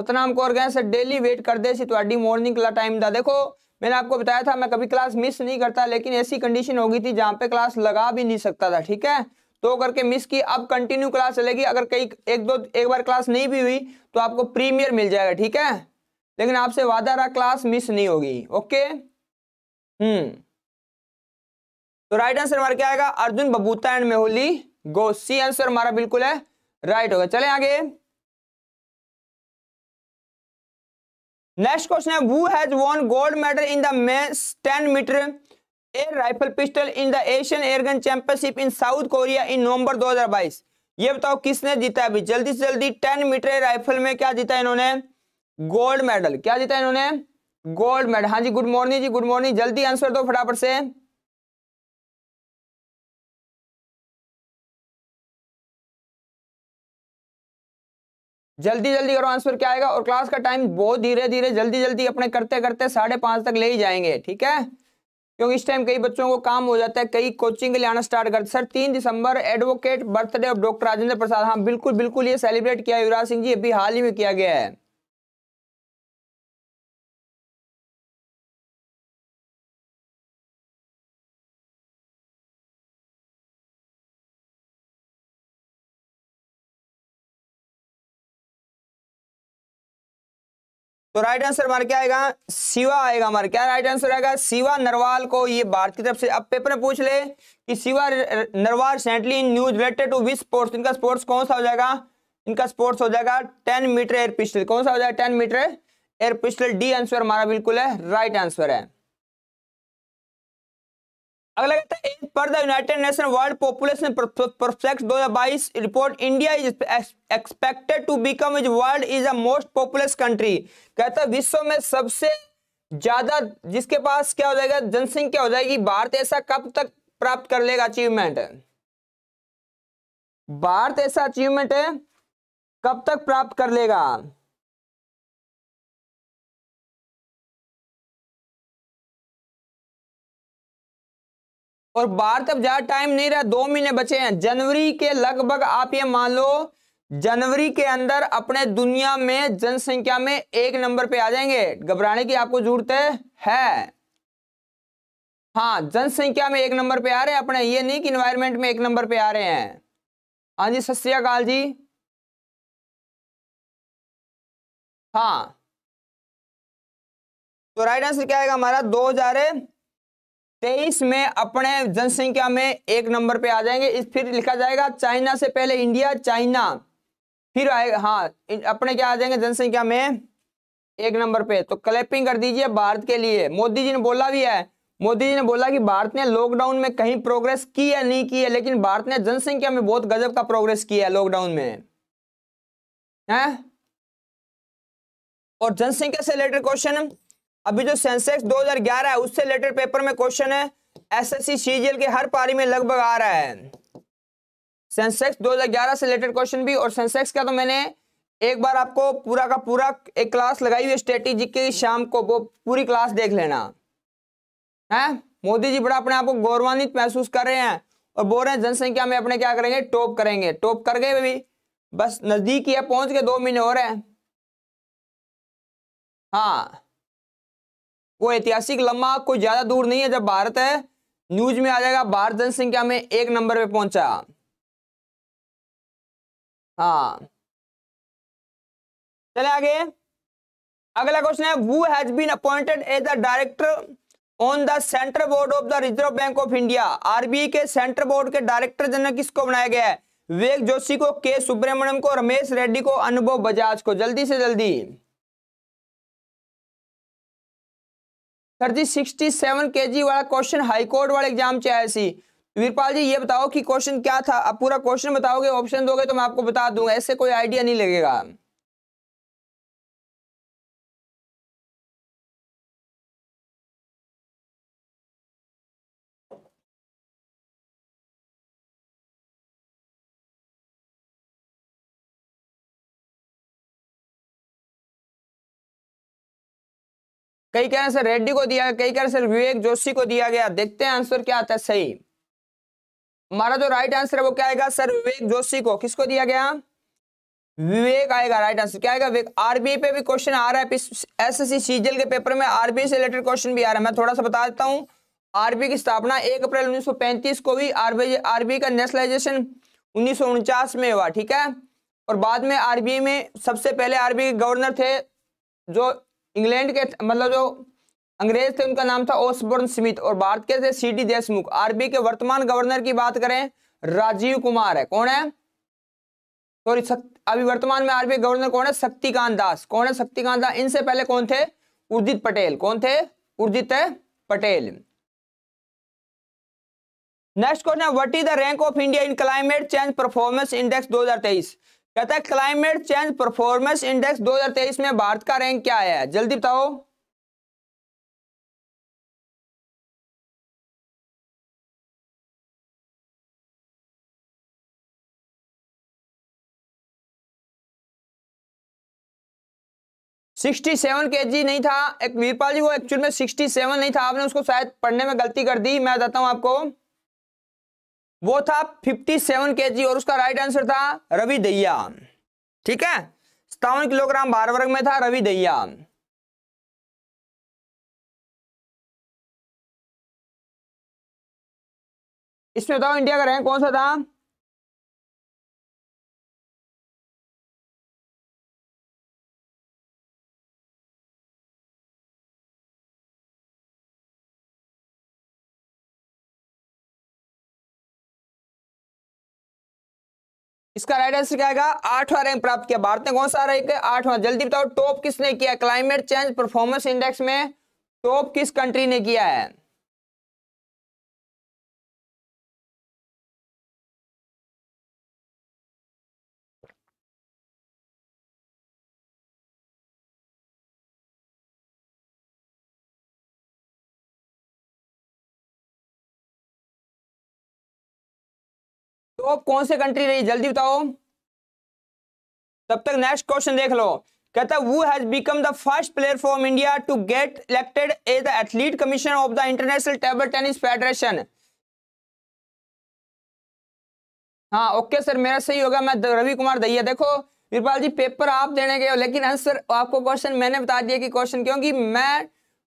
सतनाम कौर गए सर डेली वेट कर दे सी थोड़ी मॉर्निंग का टाइम था देखो मैंने आपको बताया था मैं कभी क्लास मिस नहीं करता लेकिन ऐसी कंडीशन हो गई थी जहाँ पे क्लास लगा भी नहीं सकता था ठीक है तो करके मिस की अब कंटिन्यू क्लास चलेगी अगर कई एक दो एक बार क्लास नहीं भी हुई तो आपको प्रीमियर मिल जाएगा ठीक है लेकिन आपसे वादा रहा क्लास मिस नहीं होगी ओके हम्म तो राइट आंसर हमारा क्या आएगा अर्जुन बबूता एंड मेहुली गो सी आंसर हमारा बिल्कुल है राइट होगा चले आगे नेक्स्ट क्वेश्चन है who has won gold medal in the men's 10 metre air rifle pistol in the Asian airgun championship in South Korea in November 2022 ये बताओ किसने जीता अभी जल्दी से जल्दी 10 मीटर राइफल में क्या जीता इन्होंने गोल्ड मेडल क्या जीता इन्होंने गोल्ड मेडल हाँ जी गुड मॉर्निंग जी गुड मॉर्निंग जल्दी आंसर दो फटाफट से जल्दी जल्दी करो आंसर क्या आएगा और क्लास का टाइम बहुत धीरे धीरे जल्दी जल्दी अपने करते करते साढ़े पाँच तक ले ही जाएंगे ठीक है क्योंकि इस टाइम कई बच्चों को काम हो जाता है कई कोचिंग के लिए आना स्टार्ट करते सर तीन दिसंबर advocate birthday of doctor Rajendra Prasad हाँ बिल्कुल बिल्कुल ये सेलिब्रेट किया युवराज सिंह जी अभी हाल ही में किया गया है तो राइट आंसर हमारा क्या आएगा शिवा आएगा हमारा क्या राइट आंसर आएगा शिवा नरवाल को ये भारत की तरफ से अब पेपर में पूछ ले कि Shiva Narwal recently in news related to which sports इनका स्पोर्ट्स कौन सा हो जाएगा इनका स्पोर्ट्स हो जाएगा टेन मीटर एयर पिस्टल कौन सा हो जाएगा ten metre air pistol D answer हमारा बिल्कुल है राइट आंसर है अगला कहता है as per the United Nation world population perfect 2022 report India is expected to become is world is a most populous country कहता है विश्व में सबसे ज्यादा जिसके पास क्या हो जाएगा जनसंख्या क्या हो जाएगी भारत ऐसा कब तक प्राप्त कर लेगा अचीवमेंट भारत ऐसा अचीवमेंट है कब तक प्राप्त कर लेगा और बाहर तब ज्यादा टाइम नहीं रहा दो महीने बचे हैं जनवरी के लगभग आप ये मान लो जनवरी के अंदर अपने दुनिया में जनसंख्या में एक नंबर पे आ जाएंगे घबराने की आपको जरूरत है, हाँ जनसंख्या में एक नंबर पे आ रहे हैं अपने ये नहीं कि इन्वायरमेंट में एक नंबर पे आ रहे हैं हाँ जी सत जी हाँ तो राइट आंसर क्या आएगा हमारा दो हजार तेईस में अपने जनसंख्या में एक नंबर पे आ जाएंगे इस फिर लिखा जाएगा चाइना से पहले इंडिया चाइना फिर आएगा हाँ अपने क्या आ जाएंगे जनसंख्या में एक नंबर पे तो क्लैपिंग कर दीजिए भारत के लिए मोदी जी ने बोला भी है मोदी जी ने बोला कि भारत ने लॉकडाउन में कहीं प्रोग्रेस की या नहीं की है लेकिन भारत ने जनसंख्या में बहुत गजब का प्रोग्रेस किया है लॉकडाउन में है और जनसंख्या से रिलेटेड क्वेश्चन अभी जो सेंसेक्स 2011 है उससे रिलेटेड पेपर में क्वेश्चन है एसएससी सीजीएल के हर पारी में लगभग आ रहा है सेंसेक्स 2011 से रिलेटेड क्वेश्चन भी और सेंसेक्स का तो मैंने एक बार आपको पूरा का पूरा एक क्लास लगाई हुई स्ट्रेटेजी की शाम को वो पूरी क्लास देख लेना है मोदी जी बड़ा अपने आप को गौरवान्वित महसूस कर रहे हैं और बोल रहे हैं जनसंख्या में अपने क्या करेंगे टॉप करेंगे टॉप कर गए अभी बस नजदीक ही है पहुंच के दो महीने हो रहे हैं हाँ वो ऐतिहासिक लंबा कोई ज्यादा दूर नहीं है जब भारत है न्यूज में आ जाएगा भारत जनसंख्या में एक नंबर पे पहुंचा हाँ चले आगे अगला क्वेश्चन है who has been appointed as a director on the central board of the Reserve Bank of India RBI के सेंट्रल बोर्ड के डायरेक्टर जनरल किसको बनाया गया है विवेक जोशी को के सुब्रमण्यम को रमेश रेड्डी को अनुभव बजाज को जल्दी से जल्दी सर जी सिक्सटी सेवन के जी वाला क्वेश्चन हाईकोर्ट वाले एग्जाम से आया सी वीरपाल जी ये बताओ कि क्वेश्चन क्या था आप पूरा क्वेश्चन बताओगे ऑप्शन दोगे तो मैं आपको बता दूंगा ऐसे कोई आइडिया नहीं लगेगा कई कह रहे हैं रेड्डी को दिया गया कई कह रहे हैं विवेक जोशी को दिया गया देखते हैं आंसर क्या आता है सही हमारा जो राइट आंसर है वो क्या आएगा सर विवेक जोशी को किसको दिया गया विवेक आएगा राइट आंसर क्या आएगा विवेक आरबीआई पे भी क्वेश्चन आ रहा है एस एसएससी सीजीएल के पेपर में आरबीआई से रिलेटेड क्वेश्चन भी आ रहा है मैं थोड़ा सा बता देता हूँ आरबी की स्थापना एक अप्रैल 1935 को भी आरबीआई आरबी का नेशनलाइजेशन उन्नीस में हुआ ठीक है और बाद में आरबीआई में सबसे पहले आरबीआई के गवर्नर थे जो इंग्लैंड के मतलब जो अंग्रेज थे उनका नाम था ओसबोर्न स्मिथ और भारत के थे सी डी देशमुख आरबी के वर्तमान गवर्नर की बात करें राजीव कुमार है कौन है सॉरी अभी वर्तमान में आरबी गवर्नर कौन है शक्तिकांत दास कौन है शक्तिकांत दास इनसे पहले कौन थे उर्जित पटेल कौन थे उर्जित पटेल नेक्स्ट क्वेश्चन है what is the rank of India in climate change performance index 2023 कहता है क्लाइमेट चेंज परफॉर्मेंस इंडेक्स 2023 में भारत का रैंक क्या आया है जल्दी बताओ सिक्सटी सेवन के जी नहीं था एक वीरपाल जी वो एक्चुअल में सिक्सटी सेवन नहीं था आपने उसको शायद पढ़ने में गलती कर दी मैं बताता हूं आपको वो था 57 जी और उसका राइट आंसर था रवि दैया ठीक है सत्तावन किलोग्राम भार वर्ग में था रवि दैया इसमें बताओ इंडिया का रैंक कौन सा था इसका राइट आंसर क्या आएगा आठवां रैंक प्राप्त किया भारत ने कौन सा रैंक आठवां जल्दी बताओ टॉप किसने किया क्लाइमेट चेंज परफॉर्मेंस इंडेक्स में टॉप किस कंट्री ने किया है ऑफ कौन से कंट्री रही जल्दी बताओ तब तक नेक्स्ट क्वेश्चन देख लो कहता who has become the first player from India to get elected as the athlete commission of the international table tennis federation हाँ ओके सर मेरा सही होगा मैं रवि कुमार दहिया देखो वीरपाल जी पेपर आप देने गए लेकिन आंसर हाँ आपको क्वेश्चन मैंने बता दिया कि क्वेश्चन क्योंकि मैं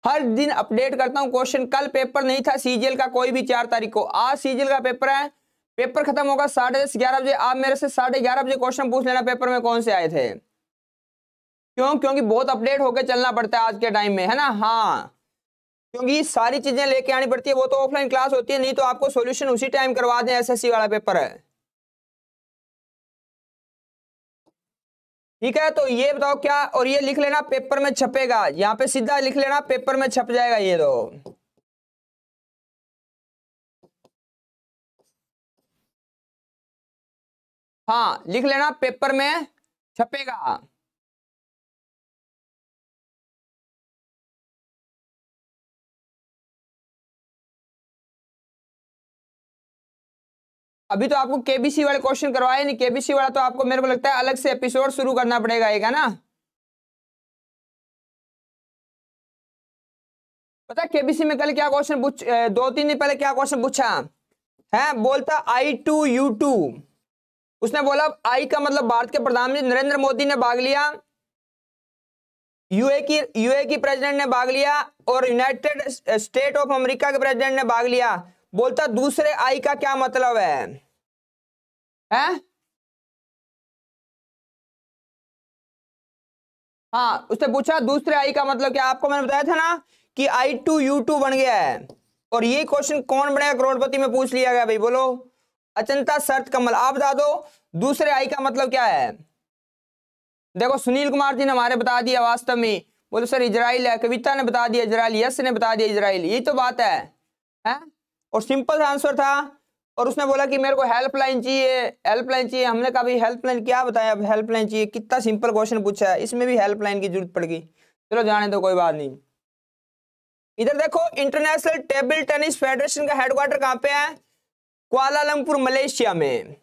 हर दिन अपडेट करता हूँ क्वेश्चन कल पेपर नहीं था सीजीएल का कोई भी चार तारीख को आज सीजीएल का पेपर है पेपर खत्म होगा साढ़े दस ग्यारह बजे आप मेरे से साढ़े ग्यारह बजे क्वेश्चन पूछ लेना पेपर में कौन से आए थे क्यों क्योंकि बहुत अपडेट होकर चलना पड़ता है आज के टाइम में है ना हाँ क्योंकि सारी चीजें लेके आनी पड़ती है वो तो ऑफलाइन क्लास होती है नहीं तो आपको सोल्यूशन उसी टाइम करवा दें सी वाला पेपर है ठीक है तो ये बताओ क्या और ये लिख लेना पेपर में छपेगा यहाँ पे सीधा लिख लेना पेपर में छप जाएगा ये तो हाँ लिख लेना पेपर में छपेगा अभी तो आपको केबीसी वाले क्वेश्चन करवाए नहीं केबीसी वाला तो आपको मेरे को लगता है अलग से एपिसोड शुरू करना पड़ेगा एक है ना पता केबीसी में कल क्या क्वेश्चन पूछ दो तीन दिन पहले क्या क्वेश्चन पूछा है बोलता आई टू यू टू उसने बोला आई का मतलब भारत के प्रधानमंत्री नरेंद्र मोदी ने भाग लिया यूए की यूए की प्रेसिडेंट ने भाग लिया और यूनाइटेड स्टेट ऑफ अमेरिका के प्रेसिडेंट ने भाग लिया बोलता दूसरे आई का क्या मतलब है हैं हाँ उसने पूछा दूसरे आई का मतलब क्या आपको मैंने बताया था ना कि आई टू यू टू बन गया है और ये क्वेश्चन कौन बनेगा करोड़पति में पूछ लिया गया भाई बोलो अचंता शर्त कमल आप बता दो दूसरे आई का मतलब क्या है देखो सुनील कुमार जी ने हमारे बता दिया वास्तव में बोलो सर इजराइल है कविता ने बता दिया इजराइल यश ने बता दिया इजराइल यही तो बात है हैं और सिंपल आंसर था और उसने बोला कि मेरे को हेल्पलाइन चाहिए हेल्पलाइन चाहिए हमने कहा भाई हेल्पलाइन क्या बताया अब हेल्पलाइन चाहिए कितना सिंपल क्वेश्चन पूछा है इसमें भी हेल्पलाइन की जरूरत गई चलो जाने दो कोई बात नहीं इधर देखो इंटरनेशनल टेबल टेनिस फेडरेशन का हेडक्वार्टर कहाँ पे है क्वालालंपुर मलेशिया में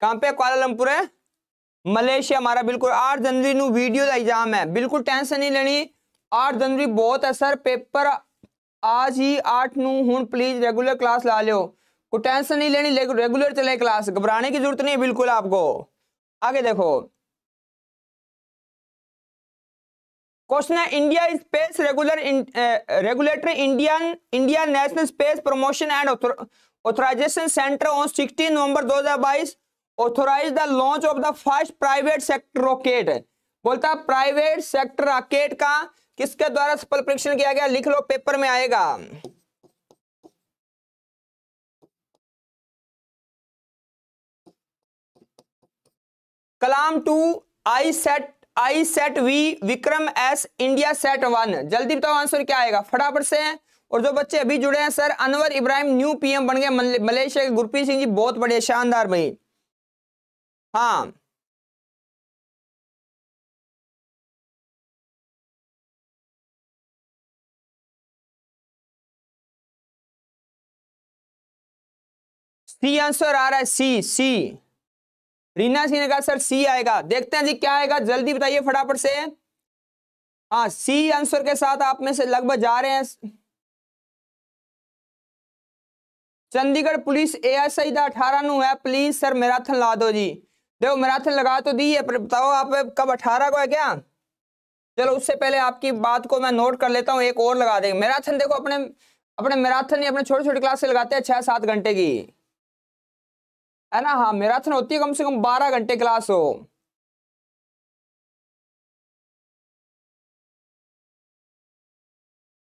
कहां पे क्वालालंपुर है मलेशिया हमारा बिल्कुल आठ जनवरी नु वीडियो का एग्जाम है बिल्कुल टेंशन नहीं लेनी आठ जनवरी बहुत है सर पेपर आज ही आठ नु हूँ प्लीज रेगुलर क्लास ला लियो कोई टेंशन नहीं लेनी रेगुलर चले क्लास घबराने की जरूरत नहीं है बिल्कुल आपको आगे देखो क्वेश्चन है India space regular regulatory Indian India national space promotion and authorisation centre on sixteen November 2022 authorise the launch of the first private sector rocket बोलता है प्राइवेट सेक्टर रॉकेट का किसके द्वारा सफल परीक्षण किया गया लिख लो पेपर में आएगा Kalam two I sat I sat V Vikram S India sat one जल्दी बताओ आंसर क्या आएगा फटाफट से और जो बच्चे अभी जुड़े हैं sir Anwar Ibrahim new PM बन गए मलेशिया के गुरप्रीत सिंह जी बहुत बड़े शानदार भाई हाँ सी आंसर आ रहा है सी सी रीना सिंह ने कहा सर सी आएगा देखते हैं जी क्या आएगा जल्दी बताइए फटाफट से हाँ सी आंसर के साथ आप में से लगभग जा रहे हैं चंडीगढ़ पुलिस ए आई का अठारह नु है प्लीज सर मैराथन ला दो जी देखो मैराथन लगा तो दी है पर बताओ आप कब अठारह को है क्या चलो उससे पहले आपकी बात को मैं नोट कर लेता हूँ एक और लगा देंगे मैराथन देखो अपने अपने मैराथन अपने छोटी छोटी क्लास से लगाते हैं छह सात घंटे की है ना हाँ मैराथन तो होती है कम से कम बारह घंटे क्लास हो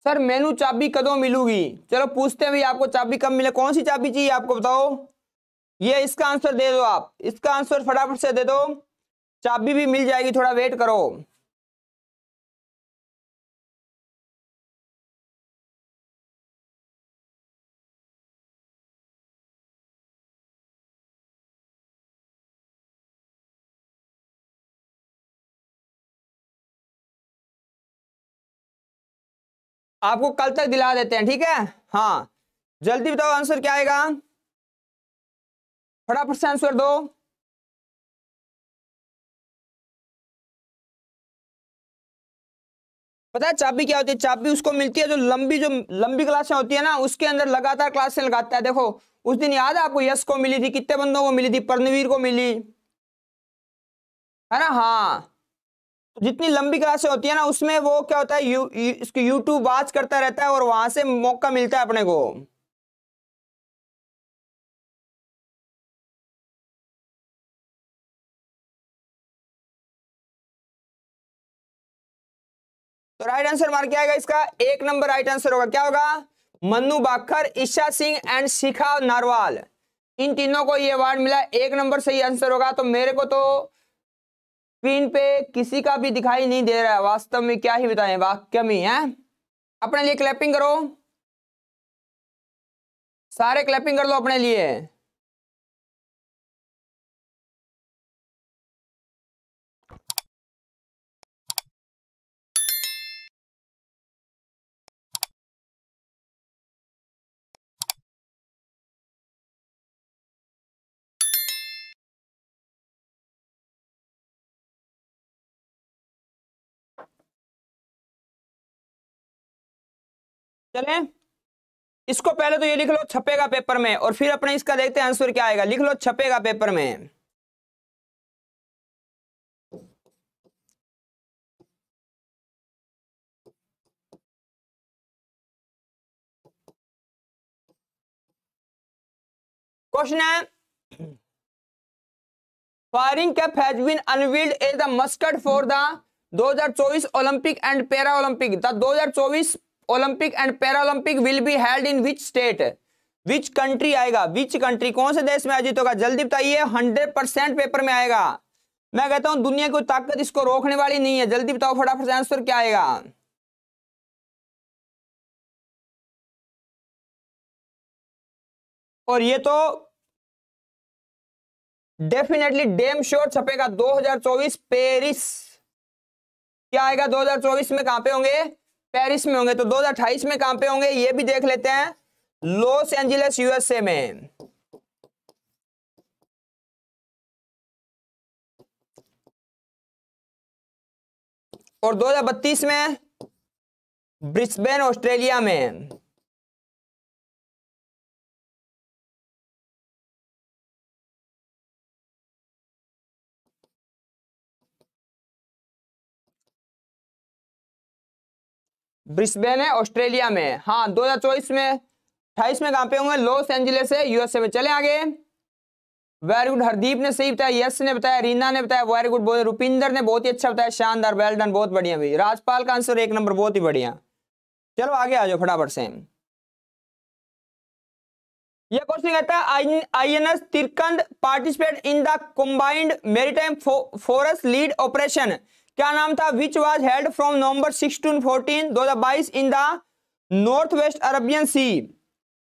सर मेनू चाबी कदों मिलूगी चलो पूछते हैं भाई आपको चाबी कब मिले कौन सी चाबी चाहिए आपको बताओ ये इसका आंसर दे दो आप इसका आंसर फटाफट से दे दो चाबी भी मिल जाएगी थोड़ा वेट करो आपको कल तक दिला देते हैं ठीक है हाँ जल्दी बताओ आंसर क्या आएगा फटाफट से आंसर दो पता है चाबी क्या होती है चाबी उसको मिलती है जो लंबी जो लंबी क्लासें होती है ना उसके अंदर लगातार क्लासें लगाता है देखो उस दिन याद है आपको यश को मिली थी कितने बंदों को मिली थी परनवीर को मिली है ना हाँ तो जितनी लंबी क्लासें होती है ना उसमें वो क्या होता है यू, यू यूट्यूब वाच करता रहता है और वहां से मौका मिलता है अपने को तो राइट आंसर मार क्या आएगा इसका एक नंबर राइट आंसर होगा क्या होगा मनु बाखर ईशा सिंह एंड शिखा नारवाल इन तीनों को ये अवार्ड मिला एक नंबर सही आंसर होगा तो मेरे को तो स्क्रीन पे किसी का भी दिखाई नहीं दे रहा है वास्तव में क्या ही बताएं वाक्य में है अपने लिए क्लैपिंग करो सारे क्लैपिंग कर लो अपने लिए चले इसको पहले तो ये लिख लो छपेगा पेपर में और फिर अपने इसका देखते हैं आंसर क्या आएगा लिख लो छपेगा पेपर में क्वेश्चन है firing cap has been unveiled as the mascot for the 2024 Olympic and para Olympic the 2024 Olympic and Paralympic will be held in which state which country आएगा विच कंट्री कौन से देश में आयोजित होगा जल्दी बताइए हंड्रेड परसेंट पेपर में आएगा मैं कहता हूं दुनिया की ताकत इसको रोकने वाली नहीं है जल्दी बताओ फटाफट से आंसर क्या आएगा और ये तो डेफिनेटली डेम श्योर छपेगा 2024 पेरिस क्या आएगा 2024 में कहां पे होंगे पेरिस में होंगे तो 2028 में कहां पे होंगे ये भी देख लेते हैं लॉस एंजलिस यूएसए में और 2032 में ब्रिस्बेन ऑस्ट्रेलिया में ब्रिस्बेन है ऑस्ट्रेलिया में हाँ 2024 में अट्ठाईस में कहाँ पे होंगे लॉस एंजलिस है यूएसए में चले आगे वेरी गुड हरदीप ने सही बताया यस ने बताया रीना ने बताया वेरी गुड रुपिंदर ने बहुत ही अच्छा बताया शानदार वेल डन बहुत बढ़िया भाई राजपाल का आंसर एक नंबर बहुत ही बढ़िया चलो आगे आ जाओ फटाफट से यह क्वेश्चन कहता है I N S Trikand participate in the combined maritime फो, फोरस लीड ऑपरेशन क्या नाम था which was held from November दो हजार बाईस in the north west Arabian sea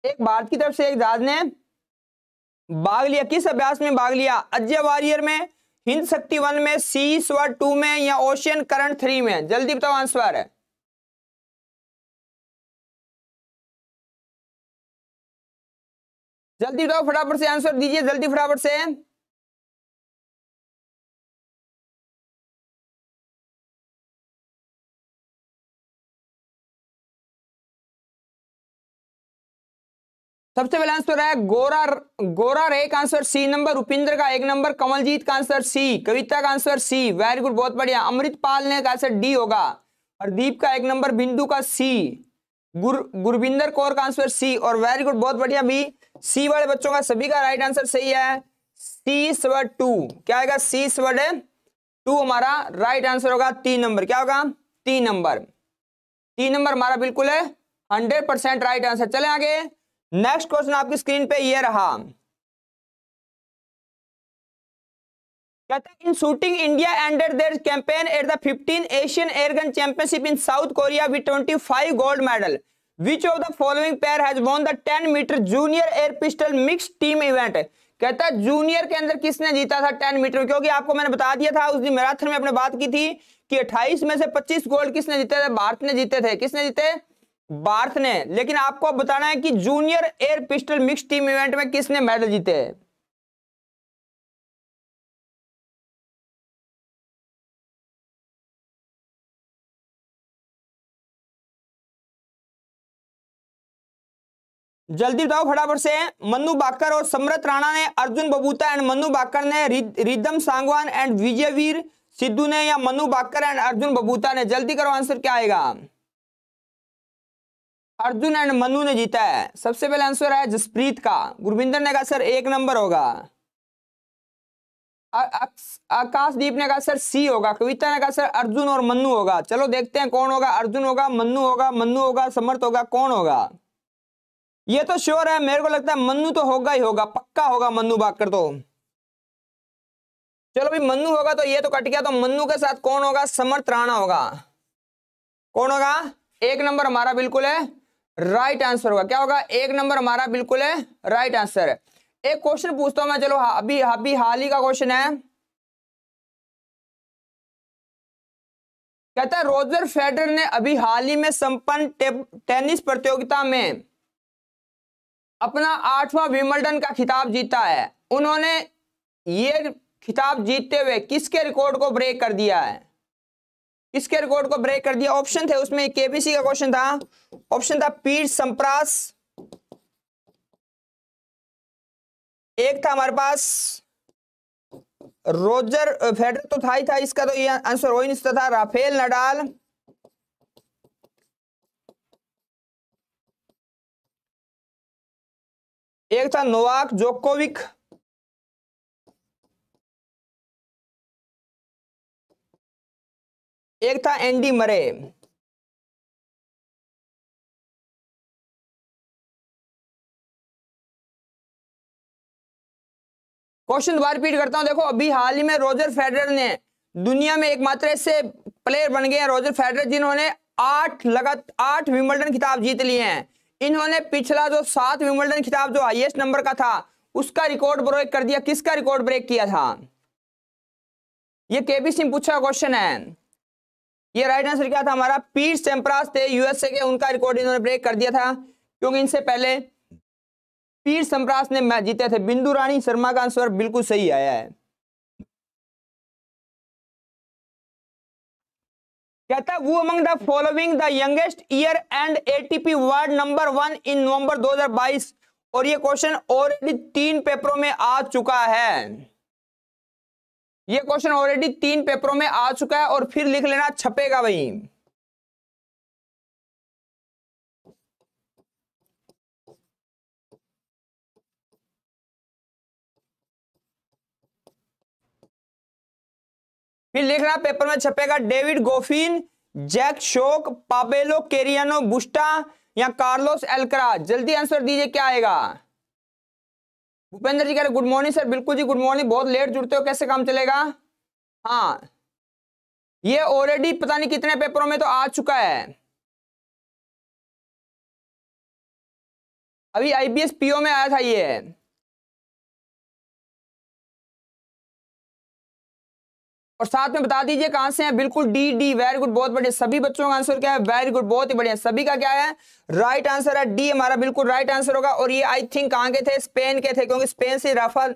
एक भारत की तरफ से एक जहाज ने भाग लिया किस अभ्यास में भाग लिया अजय वॉरियर में हिंद शक्ति वन में सी स्वर टू में या ओशियन करंट थ्री में जल्दी बताओ आंसर है जल्दी बताओ फटाफट से आंसर दीजिए जल्दी फटाफट से सबसे पहला आंसर है गोरा गोरा रे का आंसर सी नंबर उपिंद्र का एक नंबर कमलजीत का आंसर सी कविता का आंसर सी वेरी गुड बहुत बढ़िया अमृतपाल ने का आंसर डी होगा हरदीप का एक नंबर बिंदु का सी गुर गुरविंदर कौर का आंसर सी और वेरी गुड बहुत बढ़िया बी सी वाले बच्चों का सभी का राइट आंसर सही है सी स्वर्ड टू क्या आएगा सी स्वर्ड टू हमारा राइट आंसर होगा तीन नंबर क्या होगा तीन नंबर तीन नंबर हमारा बिल्कुल है हंड्रेड परसेंट राइट आंसर चले आगे नेक्स्ट क्वेश्चन आपकी स्क्रीन पे ये रहा कहते in shooting India ended their campaign at the fifteen Asian airgun championship in South Korea with five gold medal which of the following pair has won the ten metre junior air pistol mix team event कहता junior के अंदर किसने जीता था ten metre क्योंकि आपको मैंने बता दिया था उस दिन मैराथन में अपने बात की थी कि अट्ठाईस में से पच्चीस गोल्ड किसने जीते थे भारत ने जीते थे किसने जीते बार्थ ने लेकिन आपको बताना है कि junior air pistol mix team event में किसने मेडल जीते है? जल्दी बताओ फटाफट से मनु बाकर और समृत राणा ने अर्जुन बबूता एंड मनु बाकर ने रिदम सांगवान एंड विजयवीर सिद्धू ने या मनु बाकर एंड अर्जुन बबूता ने जल्दी करो आंसर क्या आएगा अर्जुन एंड मनु ने जीता है सबसे पहले आंसर है जसप्रीत का गुरविंदर ने कहा सर एक नंबर होगा आकाशदीप ने कहा सर सी होगा कविता ने कहा सर अर्जुन और मन्नू होगा चलो देखते हैं कौन होगा अर्जुन होगा मन्नू होगा मन्नू होगा समर्थ होगा कौन होगा ये तो श्योर है मेरे को लगता है मन्नू तो होगा ही होगा पक्का होगा मन्नू बाकर तो चलो भाई मन्नू होगा तो ये तो कट गया तो मन्नू के साथ कौन होगा समर्थ राणा होगा कौन होगा एक नंबर हमारा बिल्कुल है राइट आंसर होगा क्या होगा एक नंबर हमारा बिल्कुल है राइट आंसर है एक क्वेश्चन पूछता हूं मैं चलो अभी अभी हाल ही का क्वेश्चन है कहता है रोजर फेडर ने अभी हाल ही में संपन्न टेनिस प्रतियोगिता में अपना आठवां विमल्डन का खिताब जीता है उन्होंने ये खिताब जीतते हुए किसके रिकॉर्ड को ब्रेक कर दिया है इसके रिकॉर्ड को ब्रेक कर दिया ऑप्शन थे उसमें केबीसी का क्वेश्चन था ऑप्शन था पीर संप्रास एक था हमारे पास रोजर फेडर तो था ही था इसका तो ये आंसर हो ही नहीं था राफेल नडाल एक था नोवाक जोकोविक एक था एंडी मरे क्वेश्चन दोबारा रिपीट करता हूं देखो अभी हाल ही में रोजर फेडरर ने दुनिया में एकमात्र ऐसे प्लेयर बन गए हैं रोजर फेडरर जिन्होंने आठ लगात आठ विम्बलडन खिताब जीत लिए हैं इन्होंने पिछला जो सात विमल्टन खिताब जो हाईएस्ट नंबर का था उसका रिकॉर्ड ब्रेक कर दिया किसका रिकॉर्ड ब्रेक किया था यह केबी सिंह पूछा क्वेश्चन है ये राइट आंसर क्या था हमारा पीट सेम्प्रास थे यूएसए के उनका रिकॉर्ड इन्होंने ब्रेक कर दिया था क्योंकि इनसे पहले पीट सेम्प्रास ने मैच जीते थे बिंदु रानी शर्मा का आंसर बिल्कुल सही आया है कहता who among the following the youngest year end ATP world number one in November 2022 और ये क्वेश्चन ऑलरेडी तीन पेपरों में आ चुका है ये क्वेश्चन ऑलरेडी तीन पेपरों में आ चुका है और फिर लिख लेना छपेगा वही फिर लिखना पेपर में छपेगा डेविड गोफिन जैक शोक पाबेलो केरियानो बुस्टा या कार्लोस एलकरा जल्दी आंसर दीजिए क्या आएगा भूपेंद्र जी कह रहे गुड मॉर्निंग सर बिल्कुल जी गुड मॉर्निंग बहुत लेट जुड़ते हो कैसे काम चलेगा हाँ ये ऑलरेडी पता नहीं कितने पेपरों में तो आ चुका है अभी आईबीएस पीओ में आया था ये और साथ में बता दीजिए कहां से है बिल्कुल डी डी वेरी गुड बहुत बढ़िया सभी बच्चों का आंसर क्या है वेरी गुड बहुत ही बढ़िया सभी का क्या है राइट आंसर है डी हमारा बिल्कुल राइट आंसर होगा और ये आई थिंक कहां के थे स्पेन के थे क्योंकि स्पेन से राफेल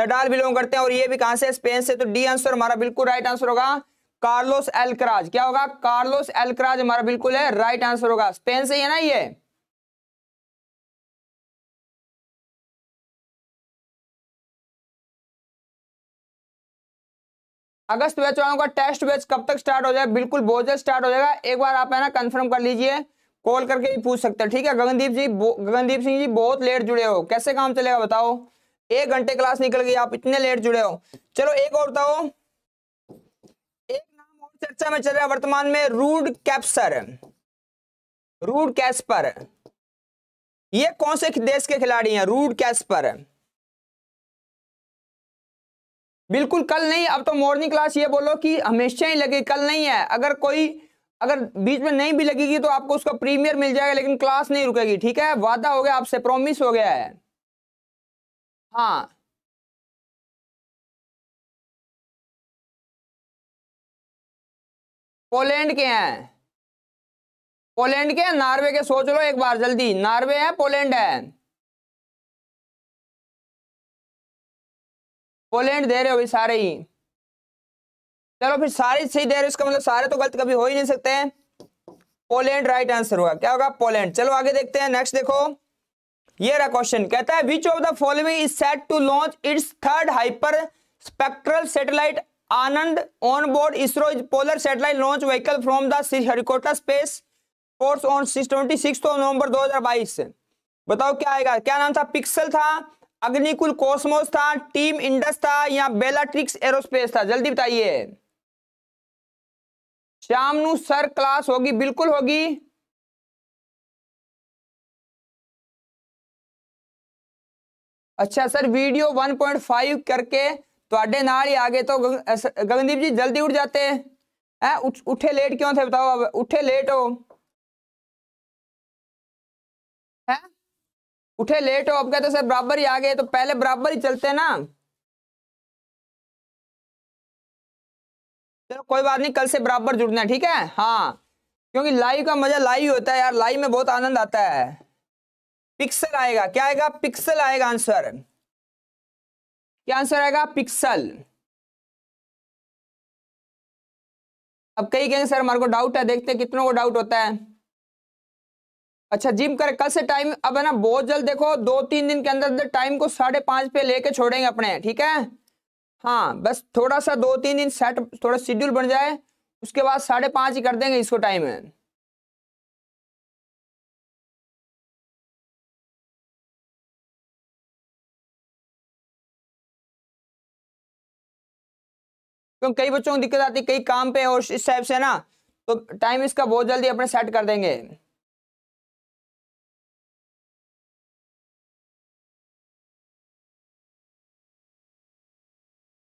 नडाल बिलोंग करते हैं और ये भी कहां से स्पेन से तो डी आंसर हमारा बिल्कुल राइट आंसर होगा कार्लोस एलक्राज क्या होगा कार्लोस एलक्राज हमारा बिल्कुल है राइट आंसर होगा स्पेन से ही है ना ये अगस्त बैच वालों का टेस्ट बैच कब तक स्टार्ट हो जाएगा बिल्कुल बहुत जल्द स्टार्ट हो जाएगा एक बार आप है ना कंफर्म कर लीजिए कॉल करके भी पूछ सकते हैं ठीक है गगनदीप जी गगनदीप सिंह जी बहुत लेट जुड़े हो कैसे काम चलेगा बताओ एक घंटे क्लास निकल गई आप इतने लेट जुड़े हो चलो एक और बताओ एक नाम और चर्चा में चल रहा है वर्तमान में रूड कैप्सर रूड कैस्पर ये कौन से देश के खिलाड़ी हैं रूड कैस्पर बिल्कुल कल नहीं अब तो मॉर्निंग क्लास ये बोलो कि हमेशा ही लगे कल नहीं है अगर कोई अगर बीच में नहीं भी लगेगी तो आपको उसका प्रीमियर मिल जाएगा लेकिन क्लास नहीं रुकेगी ठीक है वादा हो गया आपसे प्रॉमिस हो गया है हाँ पोलैंड के हैं पोलैंड के हैं नॉर्वे के सोच लो एक बार जल्दी नॉर्वे है पोलैंड है पोलैंड दे रहे हो भाई सारे ही चलो फिर सारे सही दे रहे हो इसका मतलब सारे तो गलत कभी हो ही नहीं सकते हैं पोलैंड राइट आंसर होगा क्या होगा पोलैंड चलो आगे देखते हैं नेक्स्ट देखो ये रहा क्वेश्चन कहता है which of the following is set to launch its third hyper spectral satellite Anand on board ISRO polar satellite launch vehicle from the Harikota space force on six twenty six November दो हजार बाईस बताओ क्या आएगा क्या नाम था पिक्सल था अग्निकुल कॉस्मोस था टीम इंडस था या बेलाट्रिक्स एरोस्पेस था जल्दी बताइए शामनु सर क्लास होगी बिल्कुल होगी अच्छा सर वीडियो 1.5 करके ਤੁਹਾਡੇ ਨਾਲ ਹੀ ਆ ਗਏ ਤਾਂ ਗਗਨਦੀਪ ਜੀ ਜਲਦੀ ਉੱਠ ਜਾਤੇ ਹੈ उठे लेट क्यों थे बताओ अब उठे लेट हो उठे लेट हो अब गए तो सर बराबर ही आ गए तो पहले बराबर ही चलते हैं ना चलो कोई बात नहीं कल से बराबर जुड़ना है ठीक है हाँ क्योंकि लाइव का मजा लाइव होता है यार लाइव में बहुत आनंद आता है पिक्सल आएगा क्या आएगा पिक्सल आएगा आंसर क्या आंसर आएगा पिक्सल अब कई कहेंगे सर हमारे को डाउट है देखते हैं कितनों को डाउट होता है अच्छा जिम कर कल से टाइम अब है ना बहुत जल्द देखो दो तीन दिन के अंदर टाइम को साढ़े पाँच पे लेके छोड़ेंगे अपने ठीक है हाँ बस थोड़ा सा दो तीन दिन सेट थोड़ा शेड्यूल बन जाए उसके बाद साढ़े पाँच ही कर देंगे इसको टाइम है क्योंकि कई बच्चों को दिक्कत आती है कई काम पे और इस टाइप से ना तो टाइम इसका बहुत जल्दी अपने सेट कर देंगे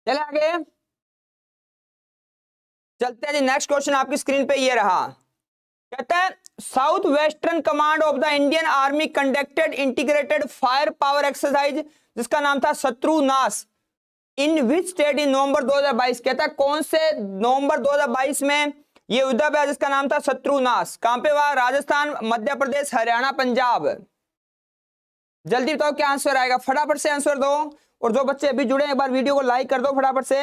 चले आगे चलते हैं जी नेक्स्ट क्वेश्चन आपकी स्क्रीन पे ये रहा कहता है South Western command of the Indian army conducted integrated fire power exercise जिसका नाम था शत्रु नाश इन विच स्टेट इन नवंबर 2022 कहता है कौन से नवंबर 2022 में ये उद्धव है जिसका नाम था शत्रुनाश कहां पे हुआ राजस्थान मध्य प्रदेश हरियाणा पंजाब जल्दी बताओ क्या आंसर आएगा फटाफट से आंसर दो और जो बच्चे अभी जुड़े एक बार वीडियो को लाइक कर दो फटाफट से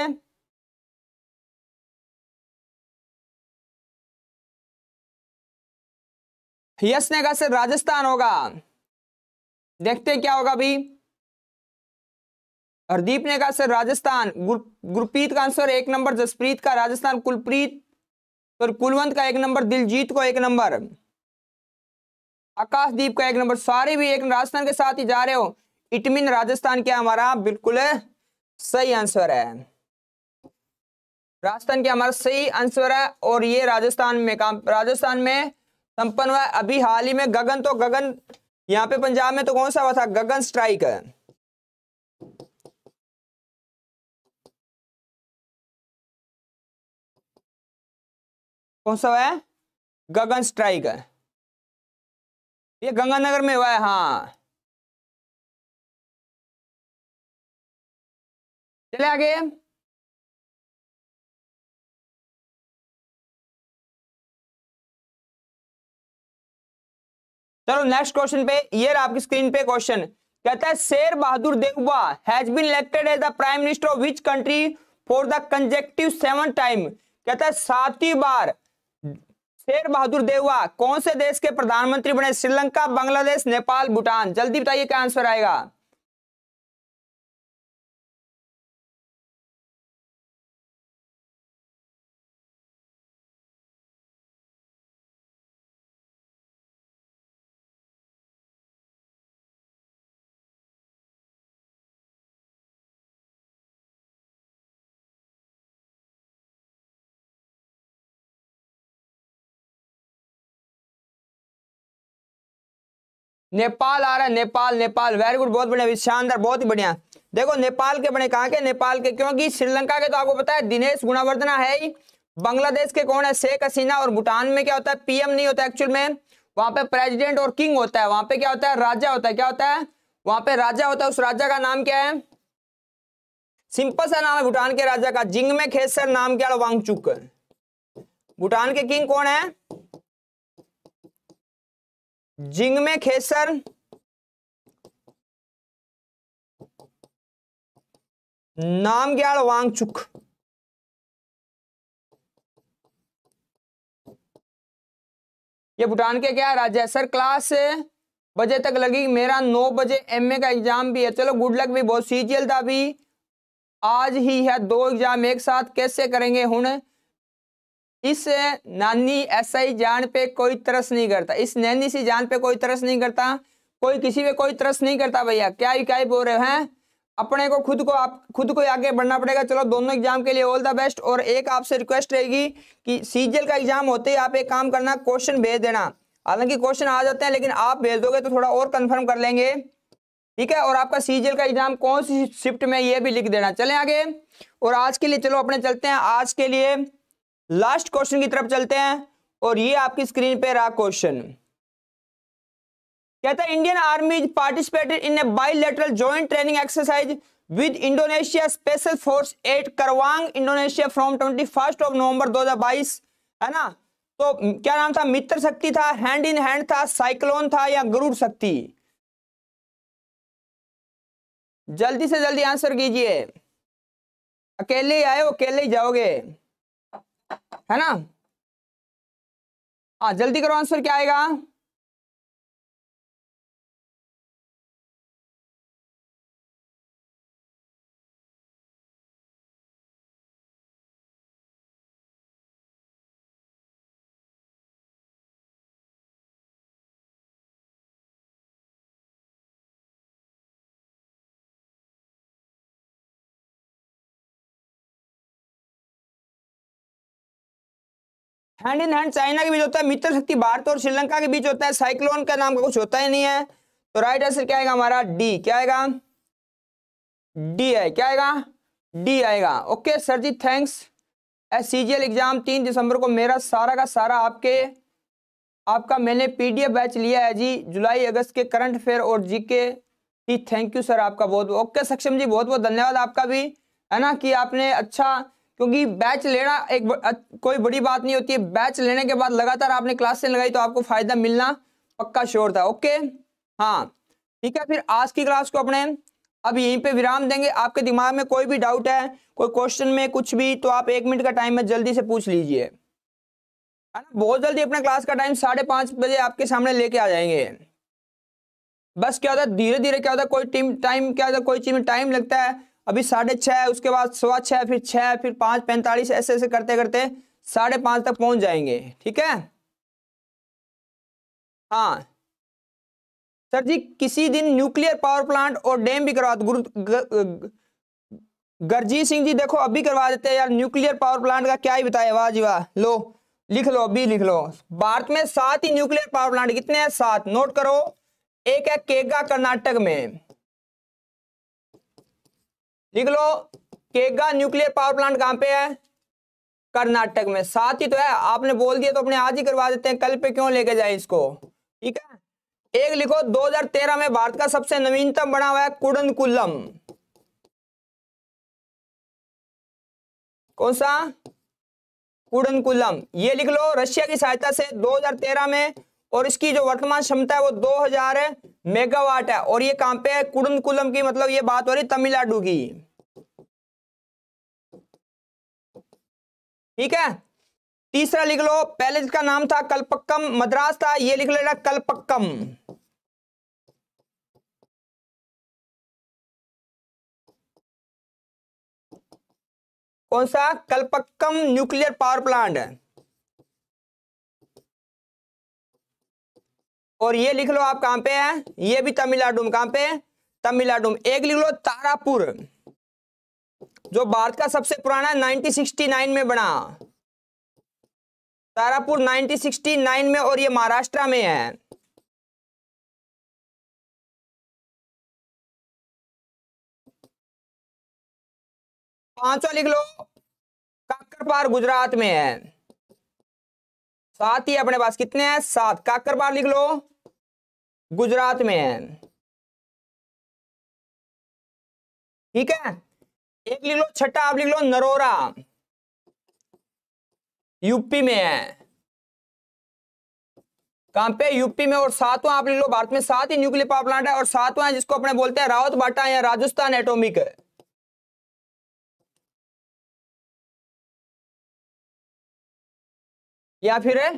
यस ने कहा सर राजस्थान होगा देखते क्या होगा अभी हरदीप ने कहा सर राजस्थान गुरप्रीत का आंसर एक नंबर जसप्रीत का राजस्थान कुलप्रीत और कुलवंत का एक नंबर दिलजीत को एक नंबर आकाशदीप का एक नंबर सारे भी एक राजस्थान के साथ ही जा रहे हो इट मीन राजस्थान क्या हमारा बिल्कुल सही आंसर है राजस्थान क्या हमारा सही आंसर है और ये राजस्थान में काम राजस्थान में संपन्न हुआ अभी हाल ही में गगन तो गगन यहाँ पे पंजाब में तो कौन सा हुआ था गगन स्ट्राइक है कौन सा हुआ है गगन स्ट्राइक है ये गंगानगर में हुआ है हाँ चले आगे चलो नेक्स्ट क्वेश्चन पे ये आपकी स्क्रीन पे क्वेश्चन कहता है Sher Bahadur Deuba has been elected as the prime minister of which country for the consecutive seven time कहता है सातवीं बार शेर बहादुर देवा कौन से देश के प्रधानमंत्री बने श्रीलंका बांग्लादेश नेपाल भूटान जल्दी बताइए क्या आंसर आएगा नेपाल आ रहा है नेपाल नेपाल वेरी गुड बहुत बढ़िया शानदार बहुत ही बढ़िया देखो नेपाल के बने कहा के नेपाल के क्योंकि श्रीलंका के तो आपको पता है दिनेश गुणावर्धना है ही बांग्लादेश के कौन है शेख हसीना और भूटान में क्या होता है पीएम नहीं होता एक्चुअल में वहां पे प्रेसिडेंट और किंग होता है वहां पे क्या होता है राजा होता है क्या होता है वहां पे राजा होता है उस राजा का नाम क्या है सिंपल सा नाम है भूटान के राजा का जिंगमे खेसर नाम क्या वांगचुक भूटान के किंग कौन है जिंग में खेसर नामग्याल वांगचुक ये भूटान के क्या राज्य है सर क्लास बजे तक लगी मेरा नौ बजे एमए का एग्जाम भी है चलो गुड लक भी बहुत सीजीएल था भी आज ही है दो एग्जाम एक साथ कैसे करेंगे हूं इस नानी ऐसा ही जान पे कोई तरस नहीं करता इस नैनी सी जान पे कोई तरस नहीं करता कोई किसी पे कोई तरस नहीं करता भैया क्या क्या बोल रहे हैं अपने को खुद को आप खुद को आगे बढ़ना पड़ेगा चलो दोनों एग्जाम के लिए ऑल द बेस्ट और एक आपसे रिक्वेस्ट रहेगी कि सीजल का एग्जाम होते ही आप एक काम करना क्वेश्चन भेज देना हालांकि क्वेश्चन आ जाते हैं लेकिन आप भेज दोगे तो थोड़ा और कंफर्म कर लेंगे ठीक है और आपका सीजीएल का एग्जाम कौन सी शिफ्ट में ये भी लिख देना चले आगे और आज के लिए चलो अपने चलते हैं आज के लिए लास्ट क्वेश्चन की तरफ चलते हैं और ये आपकी स्क्रीन पे रहा क्वेश्चन कहता है Indian army is participated in a bilateral joint training exercise with Indonesia special force at Karawang Indonesia from twenty first of November बाईस है ना तो क्या नाम था मित्र शक्ति था हैंड इन हैंड था साइक्लोन था या गरुड़ शक्ति जल्दी से जल्दी आंसर कीजिए अकेले ही आए हो अकेले ही जाओगे है ना हाँ जल्दी करो आंसर क्या आएगा हैंड इन हैंड चाइना के बीच होता है मित्र शक्ति भारत और श्रीलंका के बीच होता है साइक्लोन का नाम का कुछ होता ही नहीं है तो राइट आंसर क्या आएगा हमारा डी क्या आएगा डी है क्या आएगा डी आएगा ओके सर जी थैंक्स एस एग्जाम तीन दिसंबर को मेरा सारा का सारा आपके आपका मैंने पीडीएफ बैच लिया है जी जुलाई अगस्त के करंट अफेयर और जीके जी थैंक यू सर आपका बहुत ओके सक्षम जी बहुत बहुत धन्यवाद आपका भी है ना कि आपने अच्छा क्योंकि बैच लेना एक कोई बड़ी बात नहीं होती है बैच लेने के बाद लगातार आपने क्लास लगाई तो आपको फायदा मिलना पक्का श्योर था ओके हाँ ठीक है फिर आज की क्लास को अपने अब यहीं पे विराम देंगे आपके दिमाग में कोई भी डाउट है कोई क्वेश्चन में कुछ भी तो आप एक मिनट का टाइम में जल्दी से पूछ लीजिए है ना बहुत जल्दी अपना क्लास का टाइम साढ़े पाँच बजे आपके सामने लेके आ जाएंगे बस क्या होता है धीरे धीरे क्या होता है कोई टीम टाइम क्या होता है कोई चीज में टाइम लगता है अभी साढ़े छः उसके बाद सवा छः फिर छः फिर पाँच पैंतालीस ऐसे ऐसे करते करते साढ़े पाँच तक पहुंच जाएंगे ठीक है हाँ सर जी किसी दिन न्यूक्लियर पावर प्लांट और डैम भी करवा गुरु गरजीत सिंह जी देखो अभी करवा देते हैं यार न्यूक्लियर पावर प्लांट का क्या ही बताया वाह जी वाह लो लिख लो अभी लिख लो भारत में सात ही न्यूक्लियर पावर प्लांट कितने हैं सात नोट करो एक है केगा कर्नाटक में लिख लो केगा न्यूक्लियर पावर प्लांट कहां पे है कर्नाटक में साथ ही तो है आपने बोल दिया तो अपने आज ही करवा देते हैं कल पे क्यों लेके जाए इसको ठीक है एक लिखो 2013 में भारत का सबसे नवीनतम बना हुआ है कुड़नकुल्लम कौन सा कुड़नकुल्लम ये लिख लो रशिया की सहायता से 2013 में और इसकी जो वर्तमान क्षमता है वो 2000 मेगावाट है और ये कहां पे है कुडनकुलम की मतलब ये बात हो रही तमिलनाडु की ठीक है तीसरा लिख लो पहले इसका नाम था कलपक्कम मद्रास था ये लिख लेना कलपक्कम कौन सा कल्पक्कम न्यूक्लियर पावर प्लांट है और ये लिख लो आप कहां पे है ये भी तमिलनाडु में कहां पे तमिलनाडु एक लिख लो तारापुर जो भारत का सबसे पुराना 1969 में बना तारापुर 1969 में और ये महाराष्ट्र में है पांचवा लिख लो काकरपार गुजरात में है साथ ही अपने पास कितने हैं सात काकरपार लिख लो गुजरात में है ठीक है एक लिख लो छठा आप लिख लो नरोरा यूपी में है कहां पे यूपी में और सातवां आप लिख लो भारत में सात ही न्यूक्लियर पावर प्लांट है और सातवां है जिसको अपने बोलते हैं रावत बाटा या राजस्थान एटॉमिक या फिर है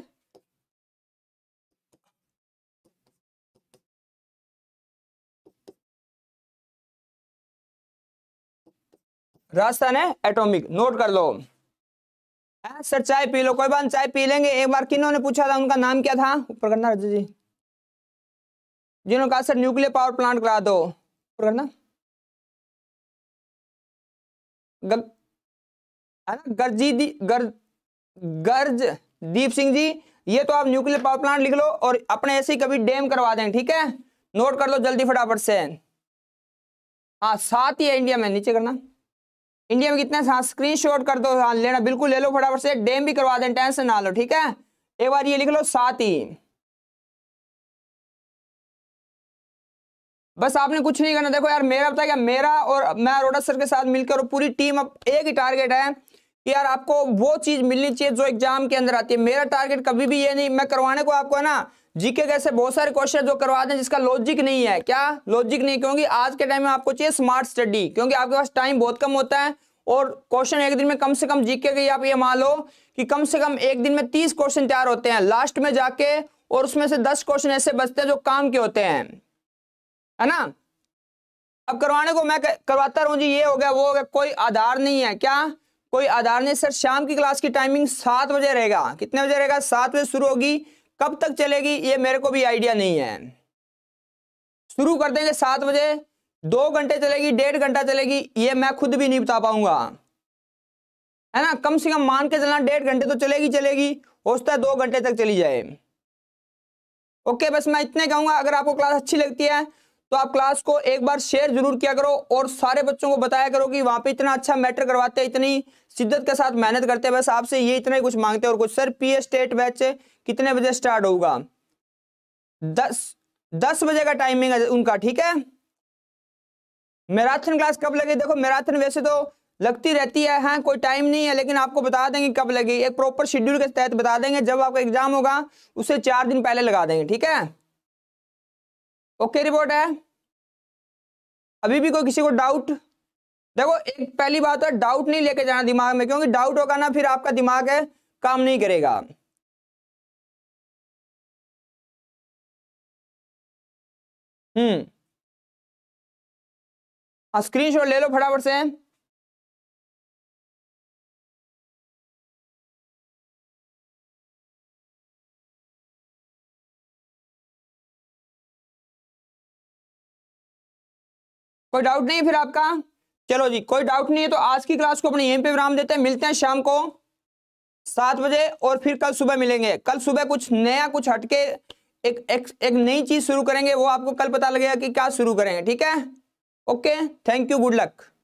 राजस्थान है एटॉमिक नोट कर लो हाँ, सर चाय पी लो कोई बात चाय पी लेंगे एक बार किन्होंने पूछा था उनका नाम क्या था ऊपर करना राजू जी जिन्होंने कहा सर न्यूक्लियर पावर प्लांट करा दो ऊपर करना है ना गर्जी दी गर, गर्ज दीप सिंह जी ये तो आप न्यूक्लियर पावर प्लांट लिख लो और अपने ऐसे ही कभी डैम करवा दें ठीक है नोट कर लो जल्दी फटाफट से हाँ सात ही है इंडिया में नीचे करना इंडिया में कितने स्क्रीन शॉट कर दो हाँ, लेना बिल्कुल ले लो फटाफट से डेम भी करवा दें टेंशन ना लो ठीक है एक बार ये लिख लो साथ ही बस आपने कुछ नहीं करना देखो यार मेरा पता क्या मेरा और मैं रोडा सर के साथ मिलकर और पूरी टीम अब एक ही टारगेट है कि यार आपको वो चीज मिलनी चाहिए जो एग्जाम के अंदर आती है मेरा टारगेट कभी भी ये नहीं मैं करवाने को आपको है ना जीके कैसे बहुत सारे क्वेश्चन जो करवाते हैं जिसका लॉजिक नहीं है क्या लॉजिक नहीं क्योंकि आज के टाइम में आपको चाहिए स्मार्ट स्टडी क्योंकि आपके पास टाइम बहुत कम होता है और क्वेश्चन एक दिन में कम से कम जीके के आप ये मान लो कि कम से कम एक दिन में तीस क्वेश्चन तैयार होते हैं लास्ट में जाके और उसमें से दस क्वेश्चन ऐसे बचते हैं जो काम के होते हैं है ना अब करवाने को मैं करवाता रहूं जी ये हो गया वो हो गया कोई आधार नहीं है क्या कोई आधार नहीं सर शाम की क्लास की टाइमिंग सात बजे रहेगा कितने बजे रहेगा सात बजे शुरू होगी कब तक चलेगी ये मेरे को भी आइडिया नहीं है शुरू कर देंगे सात बजे दो घंटे चलेगी डेढ़ घंटा चलेगी ये मैं खुद भी नहीं बता पाऊंगा है ना कम से कम मान के चलना डेढ़ घंटे तो चलेगी चलेगी हो सकता है दो घंटे तक चली जाए ओके बस मैं इतने कहूंगा अगर आपको क्लास अच्छी लगती है तो आप क्लास को एक बार शेयर जरूर किया करो और सारे बच्चों को बताया करो कि वहां पे इतना अच्छा मैटर करवाते हैं इतनी शिद्दत के साथ मेहनत करते हैं बस आपसे ये इतना ही कुछ मांगते हैं और कुछ सर पी स्टेट बैच कितने बजे स्टार्ट होगा दस दस बजे का टाइमिंग है उनका ठीक है मैराथन क्लास कब लगी देखो मैराथन वैसे तो लगती रहती है हाँ कोई टाइम नहीं है लेकिन आपको बता देंगे कब लगी एक प्रॉपर शेड्यूल के तहत बता देंगे जब आपका एग्जाम होगा उसे चार दिन पहले लगा देंगे ठीक है ओके रिपोर्ट है अभी भी कोई किसी को डाउट देखो एक पहली बात है तो डाउट नहीं लेके जाना दिमाग में क्योंकि डाउट होगा ना फिर आपका दिमाग है काम नहीं करेगा हम्म स्क्रीनशॉट हाँ, ले लो फटाफट से कोई डाउट नहीं फिर आपका चलो जी कोई डाउट नहीं है तो आज की क्लास को अपने यहीं पे विराम देते हैं मिलते हैं शाम को सात बजे और फिर कल सुबह मिलेंगे कल सुबह कुछ नया कुछ हटके एक एक, एक नई चीज शुरू करेंगे वो आपको कल पता लगेगा कि क्या शुरू करेंगे ठीक है okay thank you good luck